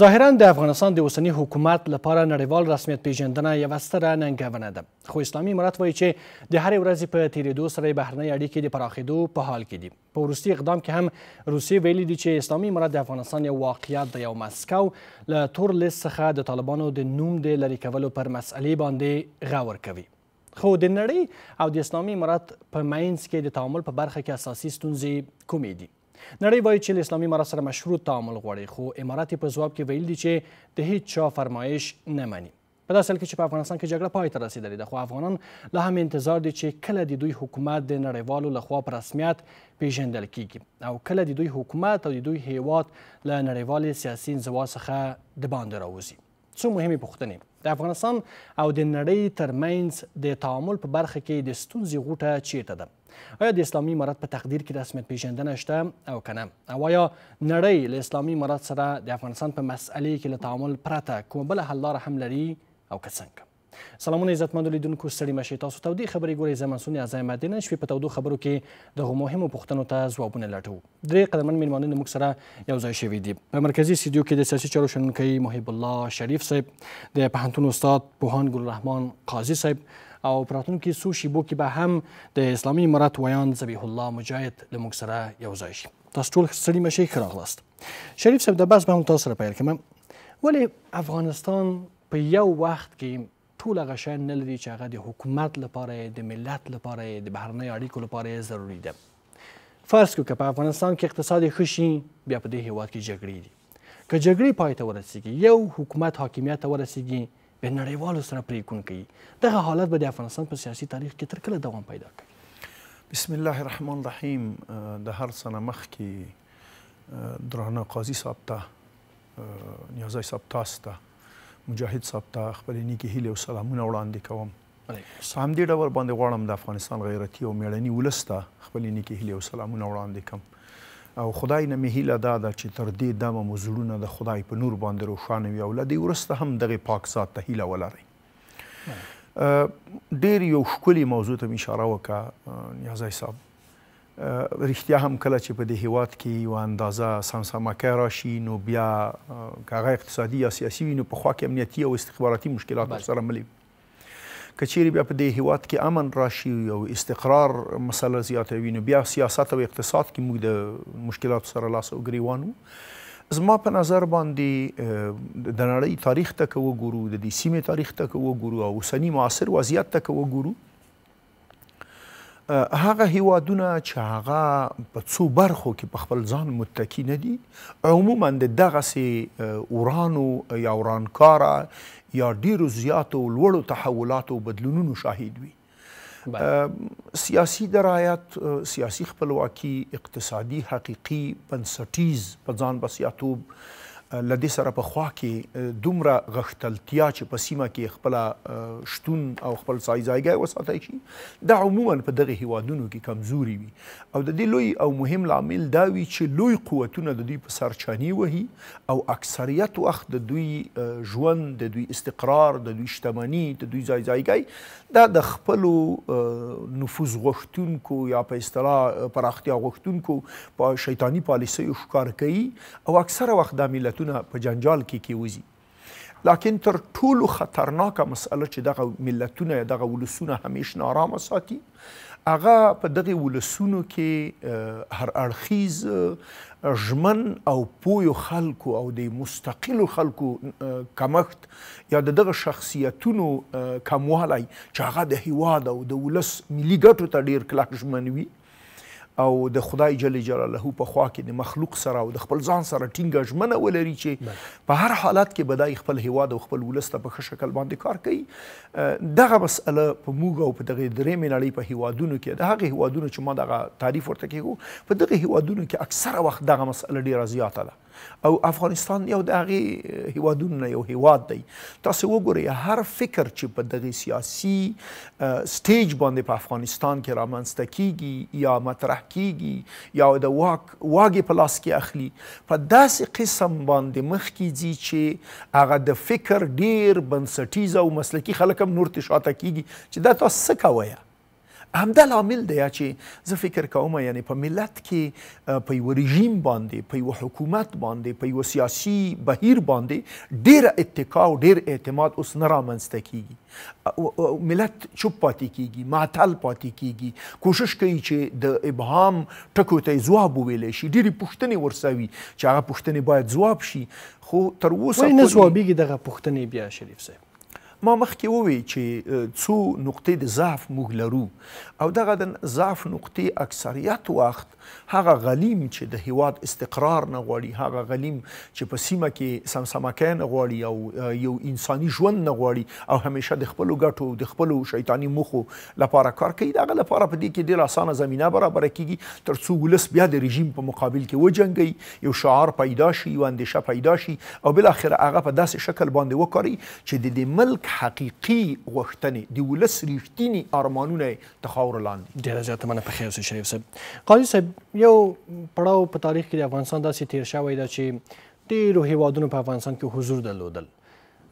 ظاهرا د افغانستان د اوسنی حکومت لپاره نړیوال رسمیت پیژندنه یوه ستره ننګونه ده خو اسلامي امارت وایي چې د هرې ورځې په تیریدو سره بهرنۍ اړیکې د پراخېدو په حال کې دي په وروستي اقدام کې هم روسیې ویلي دي چې اسلامي امارت د افغانستان یو واقعیت دی او مسکو له تور لیست څخه د طالبانو د نوم د لرې کولو پر مسئلې باندې غور کوي خو د نړۍ او د اسلامي امارت په مینځ کې د تعامل په برخه کې اساسي ستونزې کومې دي نړۍ وایي چې له اسلامي امارت سره مشروط تعامل غواړي خو امارات په ځواب کې ویل دي چې د هیڅ چا فرمایش نه مني په داسې حال کې چې په افغانستان کې جګړه پای ته رسیدلې ده خو افغانان لا هم انتظار دي چې کله د دوی حکومت د نړیوالو لخوا په رسمیت پیژندل کیږي او کله د دوی حکومت او د دوی هیواد له نړیوال سیاسي انزوا څخه د باندې راوځي څو مهمې پوښتنې د افغانستان او د نړۍ ترمنځ د تعامل په برخه کې د ستونزې غوټه چیرته ده آیا د اسلامي امارات په تقدیر کې رسمیت پیژندنه شته او کنه او آیا نړۍ له اسلامي امارات سره د افغانستان په مسئلې کې له تعامل پرته کومه بله حل لاره هم لري او که څنګه سلامونه عزتمن لیدونکو ستړي مشه تاسو ته د خبرې ګورې زمانسون اعظم مدینه شپې په تودو خبرو کې دغه مهمو پوښتنو ته ځوابونه لټو درې قدمن میلمانه موږ سره یو ځای شوي دي په مرکزی سټډیو کې د سیاسي چارو شنونکي محب الله شریف صاحب د پوهنتون استاد پوهان ګل رحمان قاضي صاحب او پراتونکو سو شیبو کې به هم د اسلامي امارات ویان ذبیح الله مجاهد لموږ سره یو ځای شي تاسو ټول ستړي مشه ښه راغلاست شریف صاحب د بس به هم تاسو سره پیل کوم ولې افغانستان په یو وخت کې ټول هغه شیان نه لري چې هغه د حکومت لپاره د ملت لپاره د بهرنۍ اړیکو لپاره ضروری ده فرض کو که په افغانستان کې اقتصاد ښه شي بیا په دې هیواد کې جګړې دي که جګړې پای ته ورسیږي یو حکومت حاکمیت ته ورسیږي به نړیوالو سره پریکون کوي دغه حالت به د افغانستان په سیاسي تاریخ کې تر کله دوام پیدا کوي بسم الله الرحمن الرحیم د هر سنه مخ کې درانه قاضي صاحب ته نیازی صاحب تاسو ته مجاهد صاحب ته خپل نیکی هیله او سلامونه وړاندې کوم سام دې ډول باندې غواړم د افغانستان غیرتی او میړنی ولسته خپل نیکی هیله او سلامونه وړاندې کوم او خدای نه مهیله دا ده چې تر دې دمه مو زړونه د خدای په نور باندې روښانه وي او لدی ورسته هم دغه پاک ذات ته هیله ولري ډیر یو ښکلی موضوع ته اشاره وکړه نیازی صاحب رښتیا هم کله چې په دې هیواد کې یو اندازه سمسمکه راشي نو بیا هغه اقتصادي یا سیاسي وي نو په خوا کې امنیتي او استخباراتي مشکلات سره ملي کچېری بیا په دې هیواد کې امن راشي او استقرار مسله زیاتوي نو بیا سیاست او اقتصاد کې موږ د مشکلاتو سره لاس او ګریوانو زما په نظر باندې د نړۍ تاریخ ته کو وګورو د دې سیمه تاریخ ته کو وګورو او اوسنی معاصر وضعیت ته کو وګورو هغه هیوادونه چې هغه په څو برخو کې په خپل ځان متکی نه دي عموما د دغسې اورانو یا اورانکارا یا ډیرو زیاتو لوړو تحولاتو بدلونونو شاهد وي سیاسی درایت سیاسی خپلواکي اقتصادي حقيقي بنسټیز په ځان بسیاتوب لدې سره په خوا کې دومره غښتلتیا چې په سیمه کې خپل شتون او خپل ځای ځایګه وساتای شي دا عموما په دغه هیوادونو کې کمزوري وي او د دې لوی او مهم لامل دا وي چې لوی قوتونه د دوی په سر چانی وهي او اکثریت وخت د دوی ژوند د دوی استقرار د دوی شتمنۍ د دوی ځای ځایګه دا د خپل نفوذ غوښتونکو یا په اصطلاح پراختیا غوښتونکو په پا شیطانی پالیسي ښکار کوي او اکثره وخت د ملتونو په جنجال کې کیوزي لکن تر ټولو خطرناکه مسله چې دغه ملتونه یا دغه ولسونه همیش نارامه ساتي هغه په دغه ولسونو کې هر اړخیز ژمن او پویو خلکو او د مستقلو خلکو کمښت یا د دغه شخصیتونو کموالی چې هغه د هیواد او د ولس ملي ګټو ته ډیر کلک ژمن وي او د خدای جل جلاله په خوا کې د مخلوق سره او د خپل ځان سره ټینګ ژمنه ولري چې په هر حالت کې بدای خپل هواد او خپل ولست په ښه شکل باندې کار کوي دغه مسأله په موږ او په دغه درې مینړې په هوادونو کې د هغه هوادونو چې ما دغه تعریف ورته کېږو په دغه هوادونو کې اکثره وخت دغه مسأله ډیره زیاته ده او افغانستان یو د هغه هیوادونو یو هیواد دی تاسو وګورئ هر فکر چې په دغه سیاسي سټیج باندې په افغانستان کې رامنځته کیږي یا مطرح کیږي یا د واک واګې په لاس کې اخلي په داسې قسم باندې مخ کیږي چې هغه د فکر ډیر بنسټیز او مسلکی خلک هم نور ته شاته کیږي چې دا تاسو څه کوئ همدا لامل دی چې زه فکر کوم یعنی په ملت کې په یو رژیم باندې په یو حکومت باندې په یو سیاسي بهیر باندې ډیر اتکا او ډیر اعتماد اوس نه رامنځته کیږي ملت چوپ پاتې کیږي معطل پاتې کیږي کوشش کوي چې د ابهام ټکو ته ځواب وویل شي ډیری پوښتنې ورسوي چې هغه پوښتنې باید ځواب شي خو تر اوسه نه ځوابیږي دغه پوښتنې بیا شریف صاحب ما مخکې ووی چې څو نقطې د ضعف موږ لرو او دغه د ضعف نقطې اکثریت وخت هغه غلیم چې د هیواد استقرار نه غواړي هغه غلیم چې په سیمه کې سمسمکه نه غواړي او یو انساني ژوند نه غواړي او همیشه د خپل ګټو د خپل شیطانی مخو لپاره کار کوي دغه لپاره په دې کې ډیر اسانه زمينه برابر کیږي ترڅو ولس بیا د رژیم په مقابل کې وجنګي یو شعار پیدا شي یو اندیشه پیدا شي او بل اخر هغه په داسې شکل باندې وکړي چې د دې ملک حقيقي غوښتنې د ولس ریښتینی ارمانونه تخاور لاندې ډیر زیات مننه په خیر شریف صاحب قاضي صاحب یو پړاو په تاریخ کې د افغانستان داسې تیر شوی ده چې ډیرو هیوادونو په افغانستان کې حضور درلودل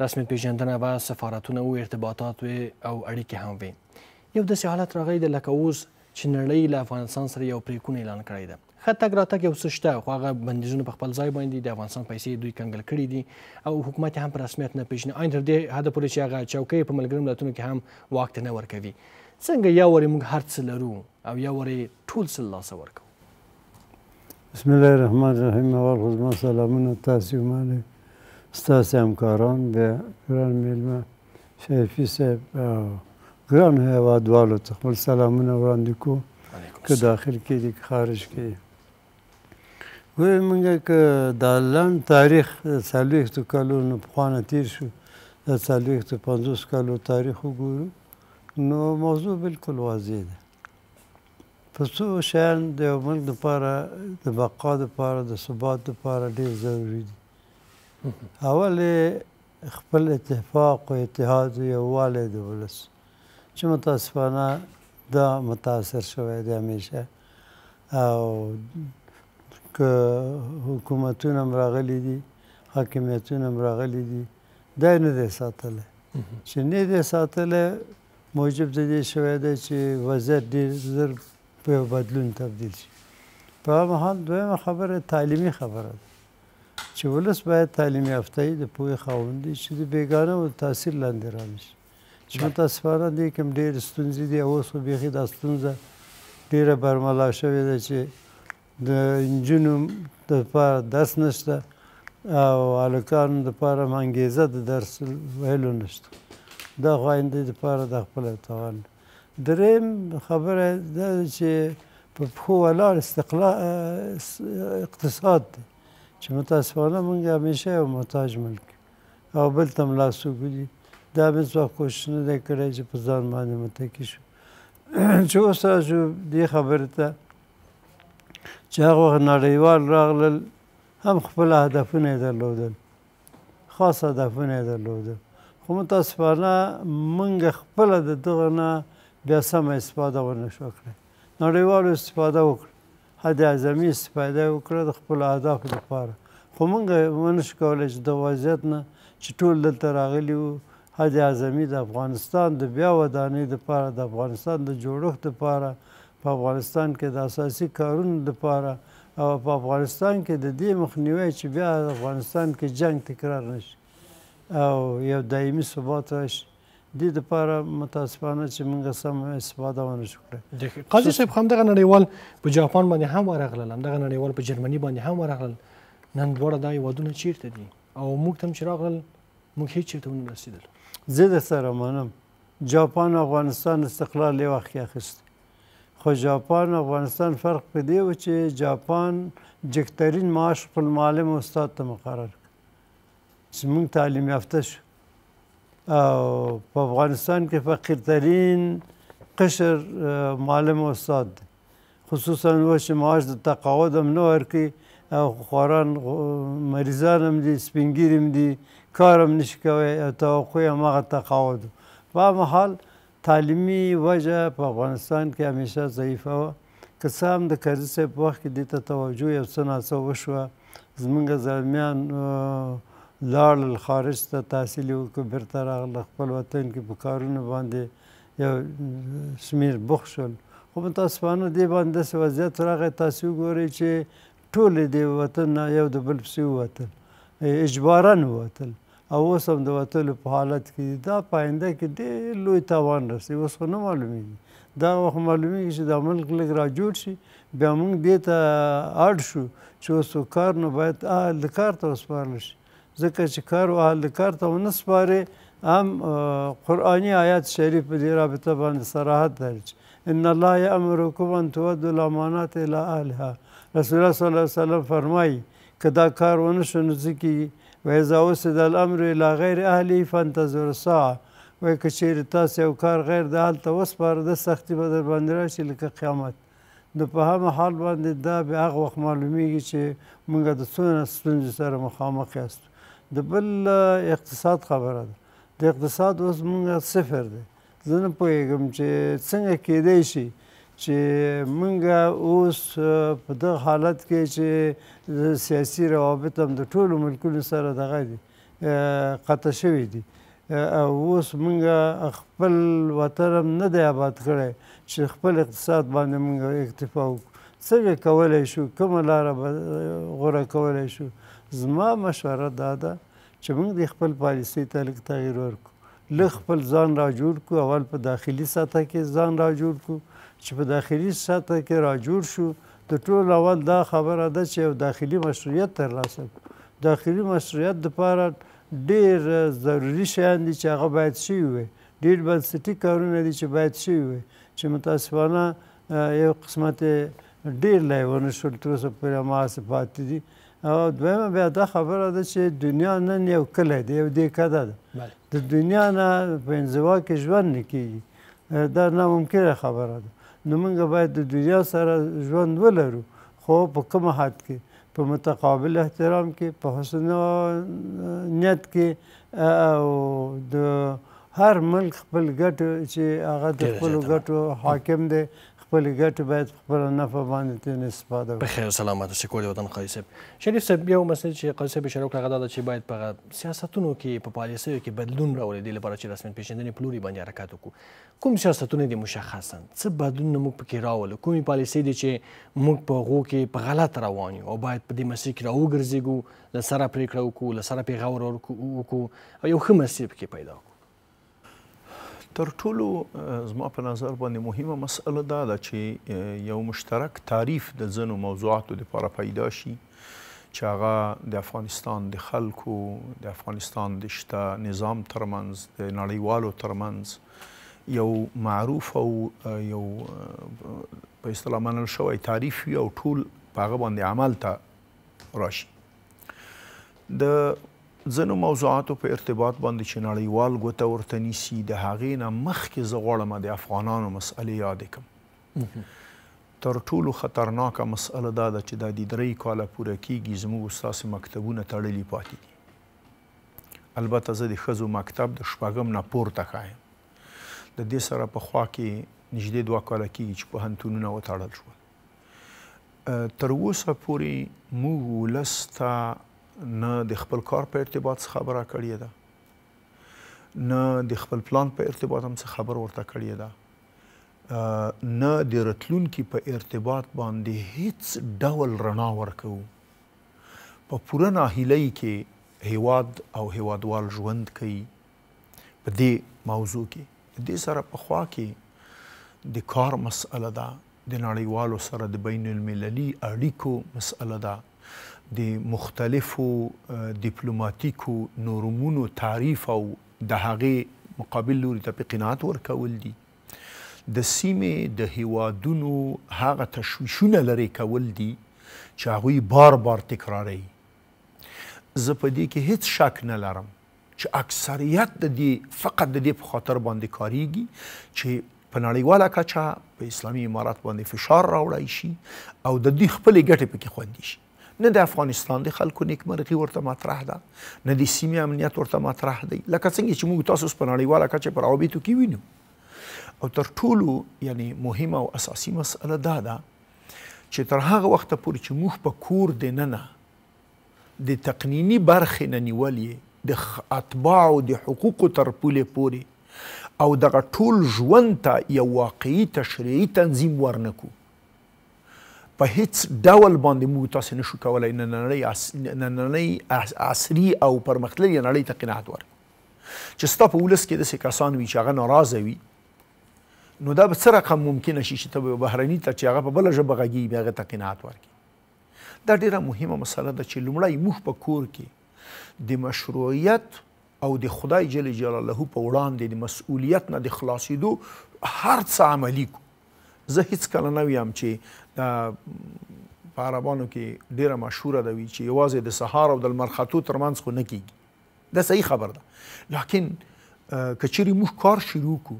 رسمي پیژندنه و سفارتونه او ارتباطات و او اړیکې هم وي یو داسې حالت راغی د لکه اوس چې نړۍ له افغانستان سره یو پریکون اعلان کړی ده خطر راتګ یو سشته خو هغه بندیزونه په خپل ځای باندې د افغانستان پیسې دوی کنګل کړي دي او حکومت هم پر رسمیت نه پیژني اين تر دې هدا پورې چې هغه چوکۍ په ملګرو ملتونو کې هم وخت نه ورکوي څنګه یو ورې موږ هرڅه لرو او یو ورې ټول څه لاسه ورکو بسم الله الرحمن الرحیم اول خود ما سلامونه تاسې ومنئ ستاسې همکاران به ګران میلمه شریفي صاحب او ګران هیوادوالو ته خپل سلامونه وړاندې کوو که داخل کې دي که خارج کې دي وایي موږ که د لنډ تاریخ څلوېښتو کلونو پخوانه تېر شو د څلوېښتو پنځوس کالو تاریخ وګورو نو موضوع بالکل واضح ده په څو شیان د یو ملک لپاره د بقا لپاره د ثبات لپاره ډېر ضروري دي اول خپل اتفاق او اتحاد او یووالی د ولس چې متاسفانه دا متاثر شوی دی همیشه او که حکومتونه هم راغلي دي حاکمیتونه هم راغلي دي دا نه دی ساتلی چې نه دی ساتلی موجب د دې شوی دی چې وضعیت ډېر زر په یو بدلون تبدیل شي په هغه مهال دویمه خبره تعلیمي خبره ده چې ولس باید تعلیم یافته د پوهې خاوند دي چې د بیګانه او تاثیر لاندې رانشي چې متاسفانه دې کوم ډېر ستونزې دي اوس خو بیخي دا ستونزه ډېره برملا شوې ده چې د نجونو دپاره درس نشته او هلکانو دپاره انګېزه د درس ویلو نشته دا خو آینده دپاره د خپله توان دریم خبره دا چې په پخو ولاړ استقلال اقتصاد دی چې متاسفانه موږ همیشه یو محتاج ملک او بل ته ملا سوګولي دا مې څوک کوشش نه دی کړی چې په ځان باندې متکي شو چې اوس تاسو دې خبرې ته چې هغه وخت نړیوال راغلل هم خپل هدفونه یې درلودل خاص هدفونه یې درلودل خو متاسفانه موږ خپله د دغه نه بیا سمه استفاده ورنشو کړی نړیوالو استفاده وکړه حد اعظمي استفاده وکړه د خپلو اهدافو لپاره خو موږ ونشو کولی چې د وضعیت نه چې ټول دلته راغلي وو حد اعظمي د افغانستان د بیا ودانۍ دپاره د افغانستان د جوړښت دپاره په افغانستان کې د اساسي کارونو دپاره او په افغانستان کې د دې مخنیوی چې بیا افغانستان کې جنگ تکرار نشي او یو دایمي ثبات راشي د لپاره متاسفانه چې موږ سم استفاده ونه شو کړی قاضي صاحب هم دغه نړیوال په جاپان باندې هم ورغلل هم دغه نړیوال په جرمني باندې هم ورغلل نن دواړه دا یوادونه چیرته دي او موږ ته هم چې راغلل موږ هیڅ چیرته ونه رسیدل زه د سره منم جاپان افغانستان استقلال یو وخت اخیست خو جاپان افغانستان فرق په دی و چې جاپان جکترین معاش خپل معلم استاد ته مقرر زموږ تعلیم یافته شو او په افغانستان کې فقیرترین قشر معلم او استاد دی خصوصا اوس چې معاش د تقاعد هم نه ورکوي او خواران مریضان هم دي سپینګیر هم دي کار هم نشي کوی او توقع یې هماغه تقاعد په همه حال تعلیمي وجه په افغانستان کې همیشه ضعیفه وه که څه هم د کرزي صاحب په وخت کې دې ته توجه یو څه ناڅه وشوه زمونږ زلمیان لاړل خارج ته تحصیل یې وکړو بېرته راغله خپل وطن کې په کارونو باندې یو شمېر بوخ شول خو متاسفانه دې باندې داسې وضعیت راغی تاسې وګورئ چې ټول دې وطن نه یو د بل پسې ووتل اجباراً ووتل او اوس هم د وتلو په حالت کې دي دا پاینده کې ډېر لوی تاوان رسي اوس خو نه معلومیږي دا وخت معلومیږي چې دا ملک لږ راجوړ شي بیا موږ دې ته اړ شو چې اوس کار نو باید د کار ته وسپارل شي ځکه چې کار او اهل کار ته ونه سپاري هم قرآني آیات شریف په دې رابطه باندې صراحت درج ان الله یامرکم ان تودوا الامانات الى اهلها رسول الله صلی الله علیه وسلم فرمایي که دا کار ونه شو نو څه کیږي وإذا وسد الأمر إلى غير أهله فانتظر الساعة وای که چیرې تاسو یو کار غیر د حال ته وسپاره د سختي به در باندې راشي لکه قیامت نو په هغه حال باندې دا به هغه وخت معلومیږي چې موږ د څونه ستونزو سره مخامخ یاستو د بل اقتصاد خبره ده د اقتصاد اوس مونږ صفر دی زه نه پوهېږم چې څنګه کېدی شي چې مونږ اوس په دغه حالت کې چې سیاسي روابط هم د ټولو ملکونو سره دغه دي قطع شوي دي او اوس مونږ خپل وطن هم نه دی آباد کړی چې خپل اقتصاد باندې مونږ اکتفا وکړو څنګه کولی شو کومه لاره به غوره کولی شو زما مشوره دا ده چې موږ د خپل پالیسۍ ته لږ تغیر ورکړو لږ خپل ځان را جوړ کړو اول په داخلي سطح کې ځان را جوړ کړو چې په داخلي سطح کې را جوړ شو د ټول اول دا خبره ده چې یو داخلي مشروعیت ترلاسه کړو داخلي مشروعیت دپاره ډېر ضروري شیان دي چې هغه باید شوي وي ډېر بنسټي کارونه دي چې باید شوي وي چې متاسفانه یو قسمت ډېر لا یې ونه شول تر اوسه پورې هماغسې پاتې دي او دویمه بیا دا خبره ده چې دنیا نن یو کلی دی یو دیکده ده د دنیا نه په انزوا کې ژوند نه کیږي دا ناممکنه خبره ده نو موږ باید د دنیا سره ژوند ولرو خو په کوم حد کې په متقابل احترام کې په حسن نیت کې او د هر ملک خپل ګټو چې هغه د خپلو ګټو حاکم دی خپل ګټ باید خپل نفع باندې تین استفاده وکړي بخیر سلامت شي کول وطن قایص شریف صاحب یو مسله چې قایص صاحب اشاره کړه دا چې باید په سیاستونو کې په پالیسیو کې بدلون راولي د لپاره چې رسمي پیژندنې پلوري باندې حرکت وکړو کوم سیاستونه دي مشخصا څه بدلون موږ پکې راولو کومې پالیسۍ دي چې موږ په غو کې په غلط روان یو او باید په دې مسیر کې راوګرځېږو له سره پریکړه وکړو له سره پیغور وکړو او یو ښه مسیر پکې پیدا وکړو تر ټولو زما په نظر باندې مهمه مسله دا ده چې یو مشترک تعریف د ځینو موضوعاتو لپاره پیدا شي چې هغه د افغانستان د خلکو د افغانستان د شته نظام ترمنز د نړیوالو ترمنز یو معروف او یو په اصطلاح منل شوی تعریف وي او ټول په هغه باندې عمل ته راشي د ځنو موضوعاتو په ارتباط باندې چې نړیوال ګوته ورته نیسی د هغې نه مخکې زه غواړم د افغانانو مسئلې یادې کړم تر ټولو خطرناکه مسئله دا ده چې د دې درې کاله پوره کیږي زموږ ستاسو مکتبونه تړلي پاتې دي البته زه د ښځو مکتب د شپږم نه پورته ښایم د دې سره په خوا کې نږدې دوه کاله کیږي چې پوهنتونونه وتړل شول تر اوسه پورې موږ ولس ته نه د خپل کار په ارتباط خبره کړې ده نه د خپل پلان په ارتباط هم خبر ورته کړې ده نه د رتلونکو په ارتباط باندې هیڅ ډول رڼا ورکو په پوره ناهیلۍ کې هیواد او هیوادوال ژوند کوي په دې موضوع کې د سره په خوا کې د کار مسله ده د نړیوالو سره د بین المللي اړیکو مسله ده د مختلفو ډیپلوماټیکو نورمونو تعریف او د هغه مقابل لوري ته قناعت ورکول دي د سیمې د هیوادونو هغه تشویشونه لري کول دي چې هغه بار بار تکراری زه په دې کې هیڅ شک نه لرم چې اکثریت د دې فقط د دې په خاطر باندې کاریږي چې په نړیواله کچه په اسلامي امارات باندې فشار راوړای شي او د دې خپلې ګټې پکې خوندې شي نه د افغانستان د خلکو نیکمرغي ورته مطرح ده نه د سیمې امنیت ورته مطرح دی لکه څنګه چې موږ تاسو په نړیواله کچه په روابطو کې وینو او تر ټولو یعنی مهمه او اساسي مسله دا ده چې تر هغه وخته پورې چې موږ په کور دننه د تقنینی برخې نه نیولې د اتباعو د حقوقو تر پولې پورې او دغه ټول ژوند ته یو واقعي تشریعي تنظیم ورنکو په هیڅ ډول باندې موږ تاسو نشو کولای نننۍ نننۍ عصري او پرمختللې نړۍ ته قناعت ورکړو چې ستا په ولس کې داسې کسان وي چې هغه ناراضه وي نو دا به څه رقم ممکنه شي چې ته بهرني ته چې هغه په بله ژبه غږیږي بیا هغه ته قناعت ورکړي دا ډیره مهمه مسله ده چې لومړی موږ په کور کې د مشروعیت او د خدای جل جلاله په وړاندې د مسؤلیت نه د خلاصېدو هر څه عملی کو زه هیڅ کله نه ویم چې دا په عربانو کې ډیره مشهوره ده چې یوازې د سهار او د لمر خطو ترمنځ خو نه کیږي دا صحیح خبر ده لیکن کچری موږ کار شروع کو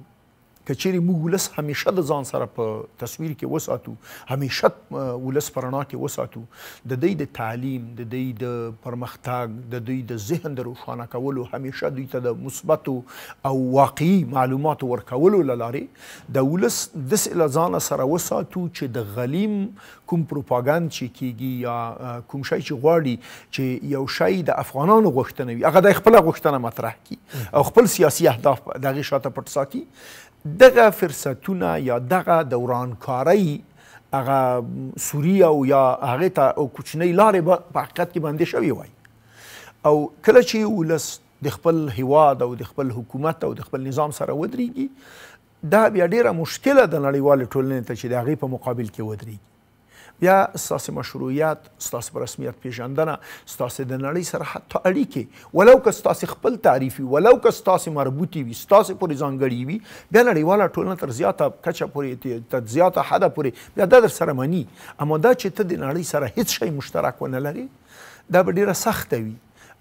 کچېری موږ ولس همیشه د ځان سره په تصویر کې وساتو همیشه ولس پرانا کې وساتو د دوی د تعلیم د دوی د پرمختګ د دوی د ذهن د روښانه کولو همیشه دوی ته د مثبت او واقعي معلوماتو ورکولو لاره د ولس د ځان سره وساتو چې د غلیم کوم پروپاګاند چې کیږي یا کوم شی چې غواړي چې یو شی د افغانانو غوښتنه وي هغه د خپل غوښتنه مطرح کی او خپل سیاسي اهداف دغه شاته پټ ساتي دغه فرصتونه یا دغه دورانکاری هغه سوریه او یا هغه ته کوچنۍ لارې په حقیقت کې باندې شوی وای او کله چې ولس د خپل هیواد او د خپل حکومت او د خپل نظام سره ودرېږي دا بیا ډیره مشکله د نړیوال ټولنې ته چې د هغې په مقابل کې ودرېږي یا ستاسو مشروعیت ستاسو رسمیت پیژندنه ستاسو د نړۍ سره حتی اړیکې ولو که ستاسو خپل تعریفي ولو که ستاسو مربوطي وي ستاسو پورې ځانګړي وي بیا نړیواله ټولنه تر زیاته کچه پورې تر زیاته حده پورې بیا دا در سره مني اما دا چې ته د نړۍ سره هیڅ شی مشترک ونه لرې دا به ډیره سخته وي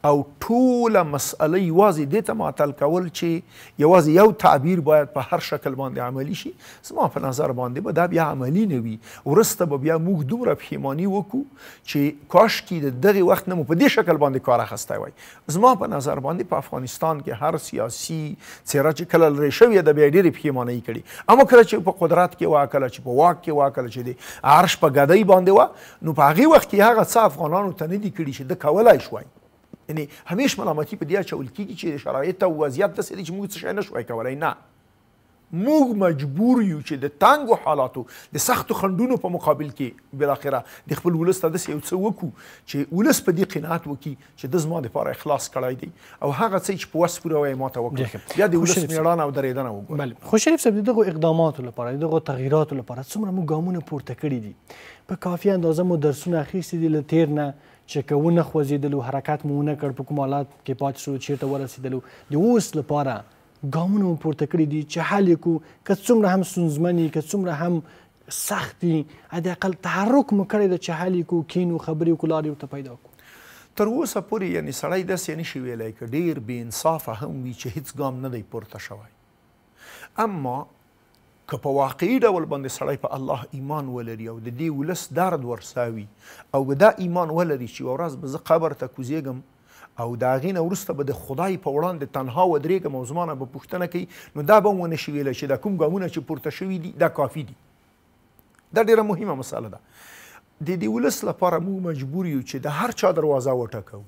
او ټول مسأله یوازې د ته معطل کول چې یوازې یو تعبیر باید په هر شکل باندې عملی شي زما په نظر باندې به با دا بیا عملی نه وي ورسته به بیا موږ دومره پښیماني وکړو چې کاش کې د دغه وخت نه په دې شکل باندې کار اخیستی وای زما په نظر باندې په افغانستان کې هر سیاسي څیره چې کله لرې شوې ده بیا ډېرې پښیمانۍ کړي اما کله چې په قدرت کې وه کله چې په واک کې وه کله چې د عرش په ګدۍ باندې وه نو په هغې وخت کې هغه څه افغانانو ته نه دي کړي چې ده کولی شوی یعنی همیش ملامتي په دې اچول کیږي چې شرایط او وضعیت داسې دي چې موږ څه شی نشوای کولی نه موږ مجبور یو چې د تنګو حالاتو د سختو خندونو په مقابل کې بالاخره د خپل ولس ته داسې یو څه وکړو چې ولس په دې قناعت وکړي چې د زما دپاره اخلاص کړی دی او هغه څه چې په وس پوره وایي ما ته وکړي بیا د ولس مېړانه او درېدنه وګوري بله خو شریف صاحب د دغو اقداماتو لپاره د دغو تغییراتو لپاره څومره موږ ګامونه پورته کړي دي په کافي اندازه مو درسونه اخیستي دي له تېر نه چې کوونه خوځېدلو حرکت مو نه کړ په کوم حالات کې پات شو چیرته ورسېدلو د اوس لپاره ګامونه پورته کړي دي چې حل یې کړو که څومره هم ستونزمنې که څومره هم سخت دي حداقل تحرک مو کړی دی چې حل یې کړو کینو خبرې وکړو لارې ورته پیدا کړو تر اوسه پورې یعنې سړی داسې نشي ویلی که ډېر بې انصافه هم وي چې هیڅ ګام نه دی پورته شوی اما که په واقعي ډول باندې سړی په الله ایمان ولري او د دې ولس درد ورساوي او دا ایمان ولري چې یوه ورځ به زه قبر ته کوزیږم او د هغې نه وروسته به د خدای په وړاندې تنها ودرېږم او زما نه به پوښتنه کوي نو دا به هم ونه شي ویلی چې دا کوم ګامونه چې پورته شوي دي دا کافي دي دا ډېره مهمه مسله ده د دې ولس لپاره موږ مجبور یو چې د هر چا دروازه وټکو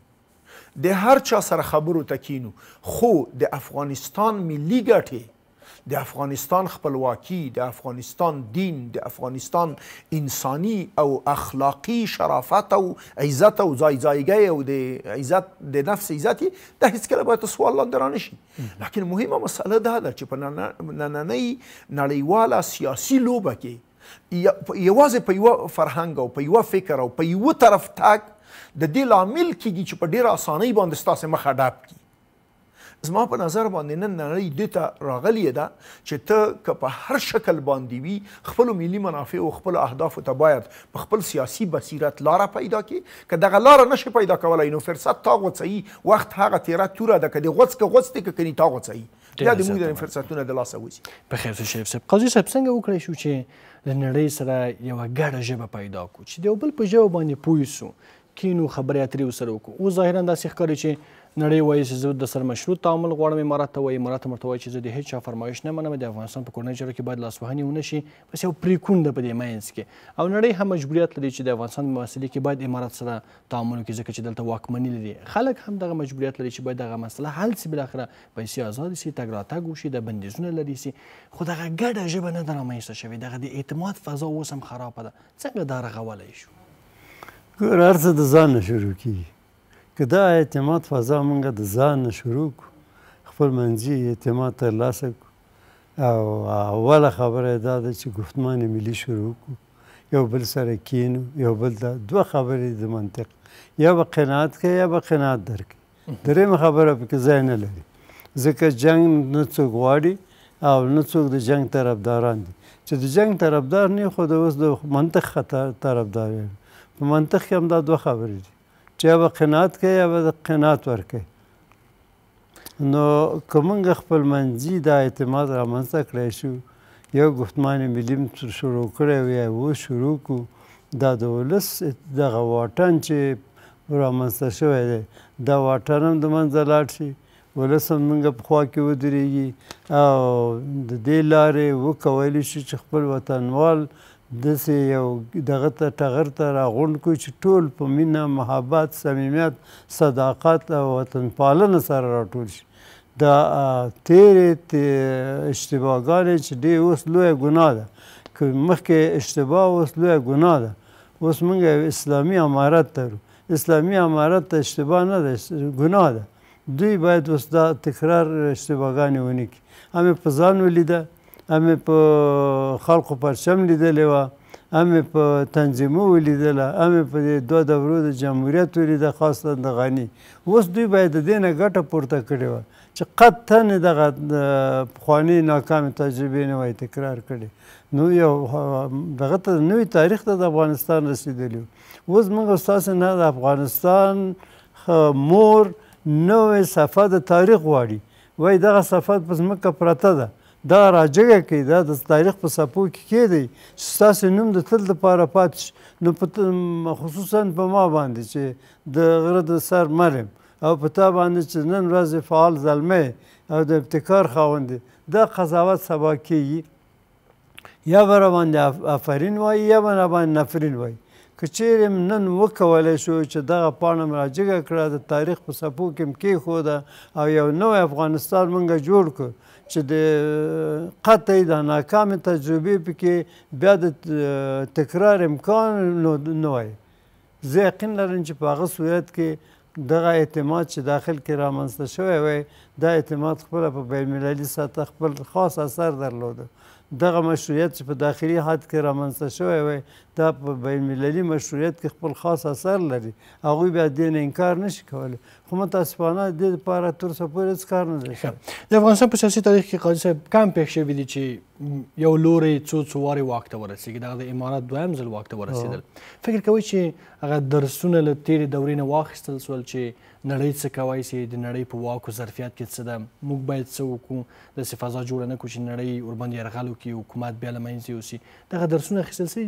د هر چا سره خبرو ته کینو خو د افغانستان ملي ګټې د افغانستان خپلواکي د افغانستان دین د افغانستان انساني او اخلاقی شرافت او عزت او ځای ځایګي او د عزت د نفس عزت د هیڅ کله باید سوال لاندې رانشي لکه مهمه مسله دا ده چې په نننۍ نړیواله سیاسي لوبه کې یوازې په یو فرهنګ او په یو فکر او په یو طرف تک د دې لامل کیږي چې په ډیره اسانۍ باندې ستاسو مخه ډاب کی زما په نظر باندې نن نړۍ د ته راغلی ده چې ته که په هر شکل باندې وي خپل ملي منافع او خپل اهداف ته باید په خپل سیاسي بصیرت لار پیدا کړي که دغه لار نشي پیدا کولای نو فرصت تا غوڅي وخت هغه تیره توره ده کدي غوڅ کې غوڅ دي کني تا غوڅي دا د موږ د فرصتونو د لاسه وځي په خیر څه شپ قاضي صاحب څنګه وکړی شو چې د نړۍ سره یو ګډه ژبه پیدا کو چې د بل په ژبه باندې پوي سو کینو خبرې اترې وسره وکړو او ظاهرا دا څرګندوي چې نړۍ وایي چې زه د سر مشروط تعامل غواړم امارات ته وایي امارات مرته وایي چې زه د هیڅ چا فرمایش نه منم د افغانستان په کورنۍ جګړه کې باید لاسوهنې ونه شي بس یو پریکون ده په دې منځ کې او نړۍ هم مجبوریت لري چې د افغانستان په مسلې کې باید امارات سره تعامل وکړي ځکه چې دلته واکمني لري خلک هم دغه مجبوریت لري چې باید دغه مسله حل سي بالاخره پیسې آزاد سي تګ راتګ وشي د بندیزونه لري سي خو دغه ګډه ژبه نه ده رامنځته شوې دغه د اعتماد فضا اوس هم خرابه ده څنګه دا رغولی شو هر څه د ځان نه شروع کېږي که دا اعتماد فضا مونږ د ځان نه شروع کو خپل منځي اعتماد ترلاسه کو او اوله خبره دا ده چې ګفتمان ملي شروع کو یو بل سره کینو یو بل دا دوه خبرې د منطق یا به قناعت کوي یا به قناعت درکړي درېیمه خبره پکې ځای نه لري ځکه جنگ نه څوک غواړي او نه څوک د جنگ طرفداران دي چې د جنگ طرفدار نه خو د اوس د منطق خطر طرفدار په منطق کې هم دا دوه خبرې دي چې به قناعت کوي یا به قناعت ورکوي نو که موږ خپل منځي دا اعتماد رامنځته کړی شو یو ګفتمان ملي شروع کړی وی و شروع کو دا د ولس دغه واټن چې رامنځته شوی دی دا واټن هم د منځه لاړ شي ولس هم موږ په خوا کې ودرېږي او د دې لارې وکولی شي چې خپل وطنوال داسې یو دغه ته ټغر ته راغونډ کړو چې ټول په مینه محبت صمیمیت صداقت او وطنپالنه سره راټول شي دا تیرې اشتباهګانې چې دی اوس لویه ګناه ده که مخکې اشتباه اوس لویه ګناه ده اوس موږ اسلامي عمارت لرو اسلامي عمارت ته اشتباه نه ده ګناه ده دوی باید اوس دا تکرار اشتباهګانې ونه کړي همې په ځان ولیده هم په خلقو پرچم لیدلې وه هم په تنظیمو ولیدله هم په دوه دورو د جمهوریت ولیده خاصه د غني اوس دوی باید د دې نه ګټه پورته کړې وه چې قطعا دغه پخواني ناکامې تجربې نه وای تکرار کړې نو یو دغه ته نوی تاریخ ته د افغانستان رسېدلی اوس موږ ستاسو نه د افغانستان مور نوې صفه د تاریخ غواړي وای دغه صفه په ځمکه پرته ده دا راجګه کوي دا د تاریخ په سپو کې کېدی چې ستاسو نوم د تل لپاره پاتې نو خصوصا په ما باندې چې د غره د سر مرم او په تا باندې چې نن ورځ فعال زلمه او د ابتکار خاوند دا قضاوت سبا کېږي یا به باندې افرین وایي یا به باندې نفرین وایي که چیرې نن وکولی شو چې دغه پاڼه م راجګه کړه د تاریخ په څپو کې م کېښوده او یو نوی افغانستان موږ جوړ کړو چې د قطعي د ناکامې تجربې پکې بیا د تکرار امکان نه وای زه یقین لرم چې په هغه صورت کې دغه اعتماد چې داخل کې رامنځته شوی وی دا اعتماد خپله په بینالمللي سطح خپل خاص اثر درلوده دغه مشروعیت چې په داخلي حد کې رامنځته شوی وی دا په بین المللي مشروعیت کې خپل خاص اثر لري هغوی بیا دې نه انکار نشي کولی خو متاسفانه د دې لپاره تر اوسه پورې هېڅ کار نه دی شوی د افغانستان په سیاسي تاریخ کې قاضي صاحب کم پېښ شوي دي چې یو لوری څو څو وارې واک ته ورسېږي دغه د امارت دویم ځل واک ته ورسېدل فکر کوئ چې هغه درسونه له تېرې دورې نه واخیستل سول چې نړۍ څه کوي سي د نړۍ په واکو ظرفیت کې څه ده موږ باید څه وکړو د سفازا جوړ نه کو چې نړۍ وربند يرغل وکړي حکومت به لمنځي وسی دغه درسونه خصلسي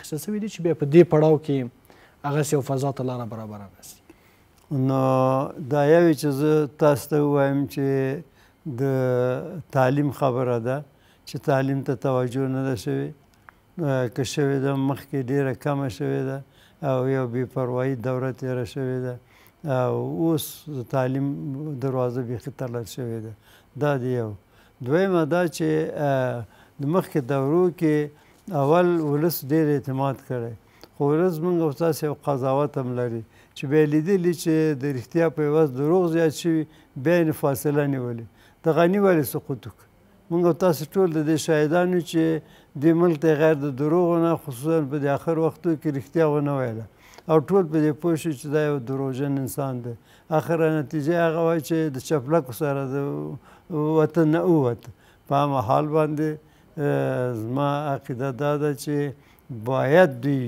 خصلسي دي چې بیا په دې پړاو کې هغه سي فضا ته لاره برابر نه نو دا یو چې زه تاسو ته وایم چې د تعلیم خبره ده چې تعلیم ته توجه نه ده شوی که شوی ده مخکې ډیره کمه شوی ده او یو بې پروایي دوره تېره شوې ده اوس د تعلیم دروازه بیخي تړل شوې ده دا دی یو دویمه دا چې د مخکې دورو کې اول ولس ډېر اعتماد کړی خو ولس موږ او تاسې یو قضاوت هم لري چې بیا لیدلي چې د رښتیا په عوض دروغ زیات شوي بیا یې فاصله نیولې د غني ولې سقوط وکړ موږ تاسو ټول د شاهدانو چې د ملک غیر د دروغ نه خصوصا په د اخر وختو کې رښتیا ونه ویله او ټول په دې پوه شي چې دا یو دروژن انسان دی اخره نتیجه هغه وای چې د چپلکو سره د وطن نه ووت په هغه حال باندې زما عقیده دا ده چې باید دوی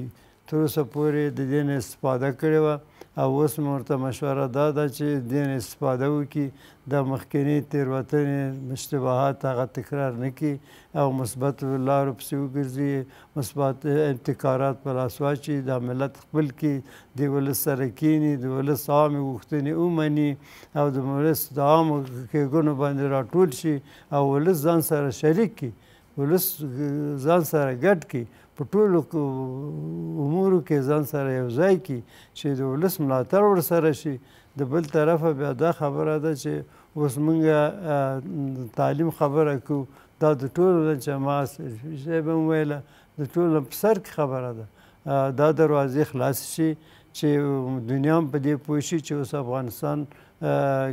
تر اوسه پورې د دې نه استفاده کړې وه او اوس مې ورته مشوره دا ده چې دین استفاده وکړي د مخکني تېروتنې مشتبهات هغه تکرار نه کړي او مثبت لارو پسې وګرځي مثبت ابتکارات په لاس واچي دا ملت خپل کې د ولس سره کینی د ولس عامې غوښتنې ومني او د ولس د عامو کېږونو باندې راټول شي او ولس ځان سره شریک کړي ولس ځان سره ګډ کړي په ټولو امورو کې ځان سره یو ځای کی چې د ولس ملاتړ ورسره شي د بل طرفه بیا دا خبره ده چې اوس موږ تعلیم خبره کو دا د ټولو د جماعت شی به ویله د ټولو په سر کې خبره ده دا دروازې خلاص شي چې دنیا په دې پوه شي چې اوس افغانستان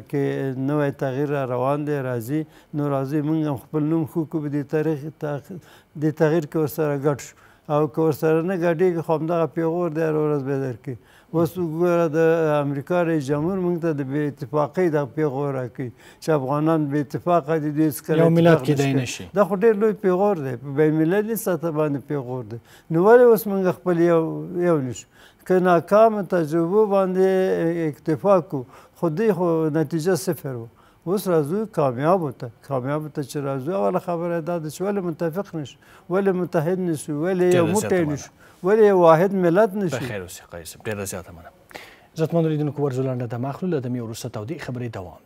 کې نوې تغییر روان دی راځي نو راځي موږ خپل نوم خو کو به د تاریخ د تغییر کې سره ګډ شو او که ورسره نه ګډېږي خو همدغه پیغور دی هره ورځ به درکوي اوس وګوره د امریکا رئیس جمهور موږ ته د بې اتفاقۍ دغه پیغور راکوي چې افغانان بې اتفاقه دي دوی هېڅکله یو ملت کېدی نه شي دا خو ډېر لوی پیغور دی په بین المللي سطحه باندې پیغور دی نو ولې اوس موږ خپل یو یو نشو که ناکامه تجربو باندې اکتفا کو خو دوی خو نتیجه صفر وه اوس راځو کامیاب وته کامیاب ته چې راځو اول خبره دا ده چې ولې منتفق نشو ولې متحد نشو ولې یو موټی نشو ولې یو واحد ملت نشو بخیر اوسې قیصب ډېره زیاته مننه عزتمنو لیدونکو ورځو لنډه دمه اخلو له دمې وروسته تودې خبرې دوام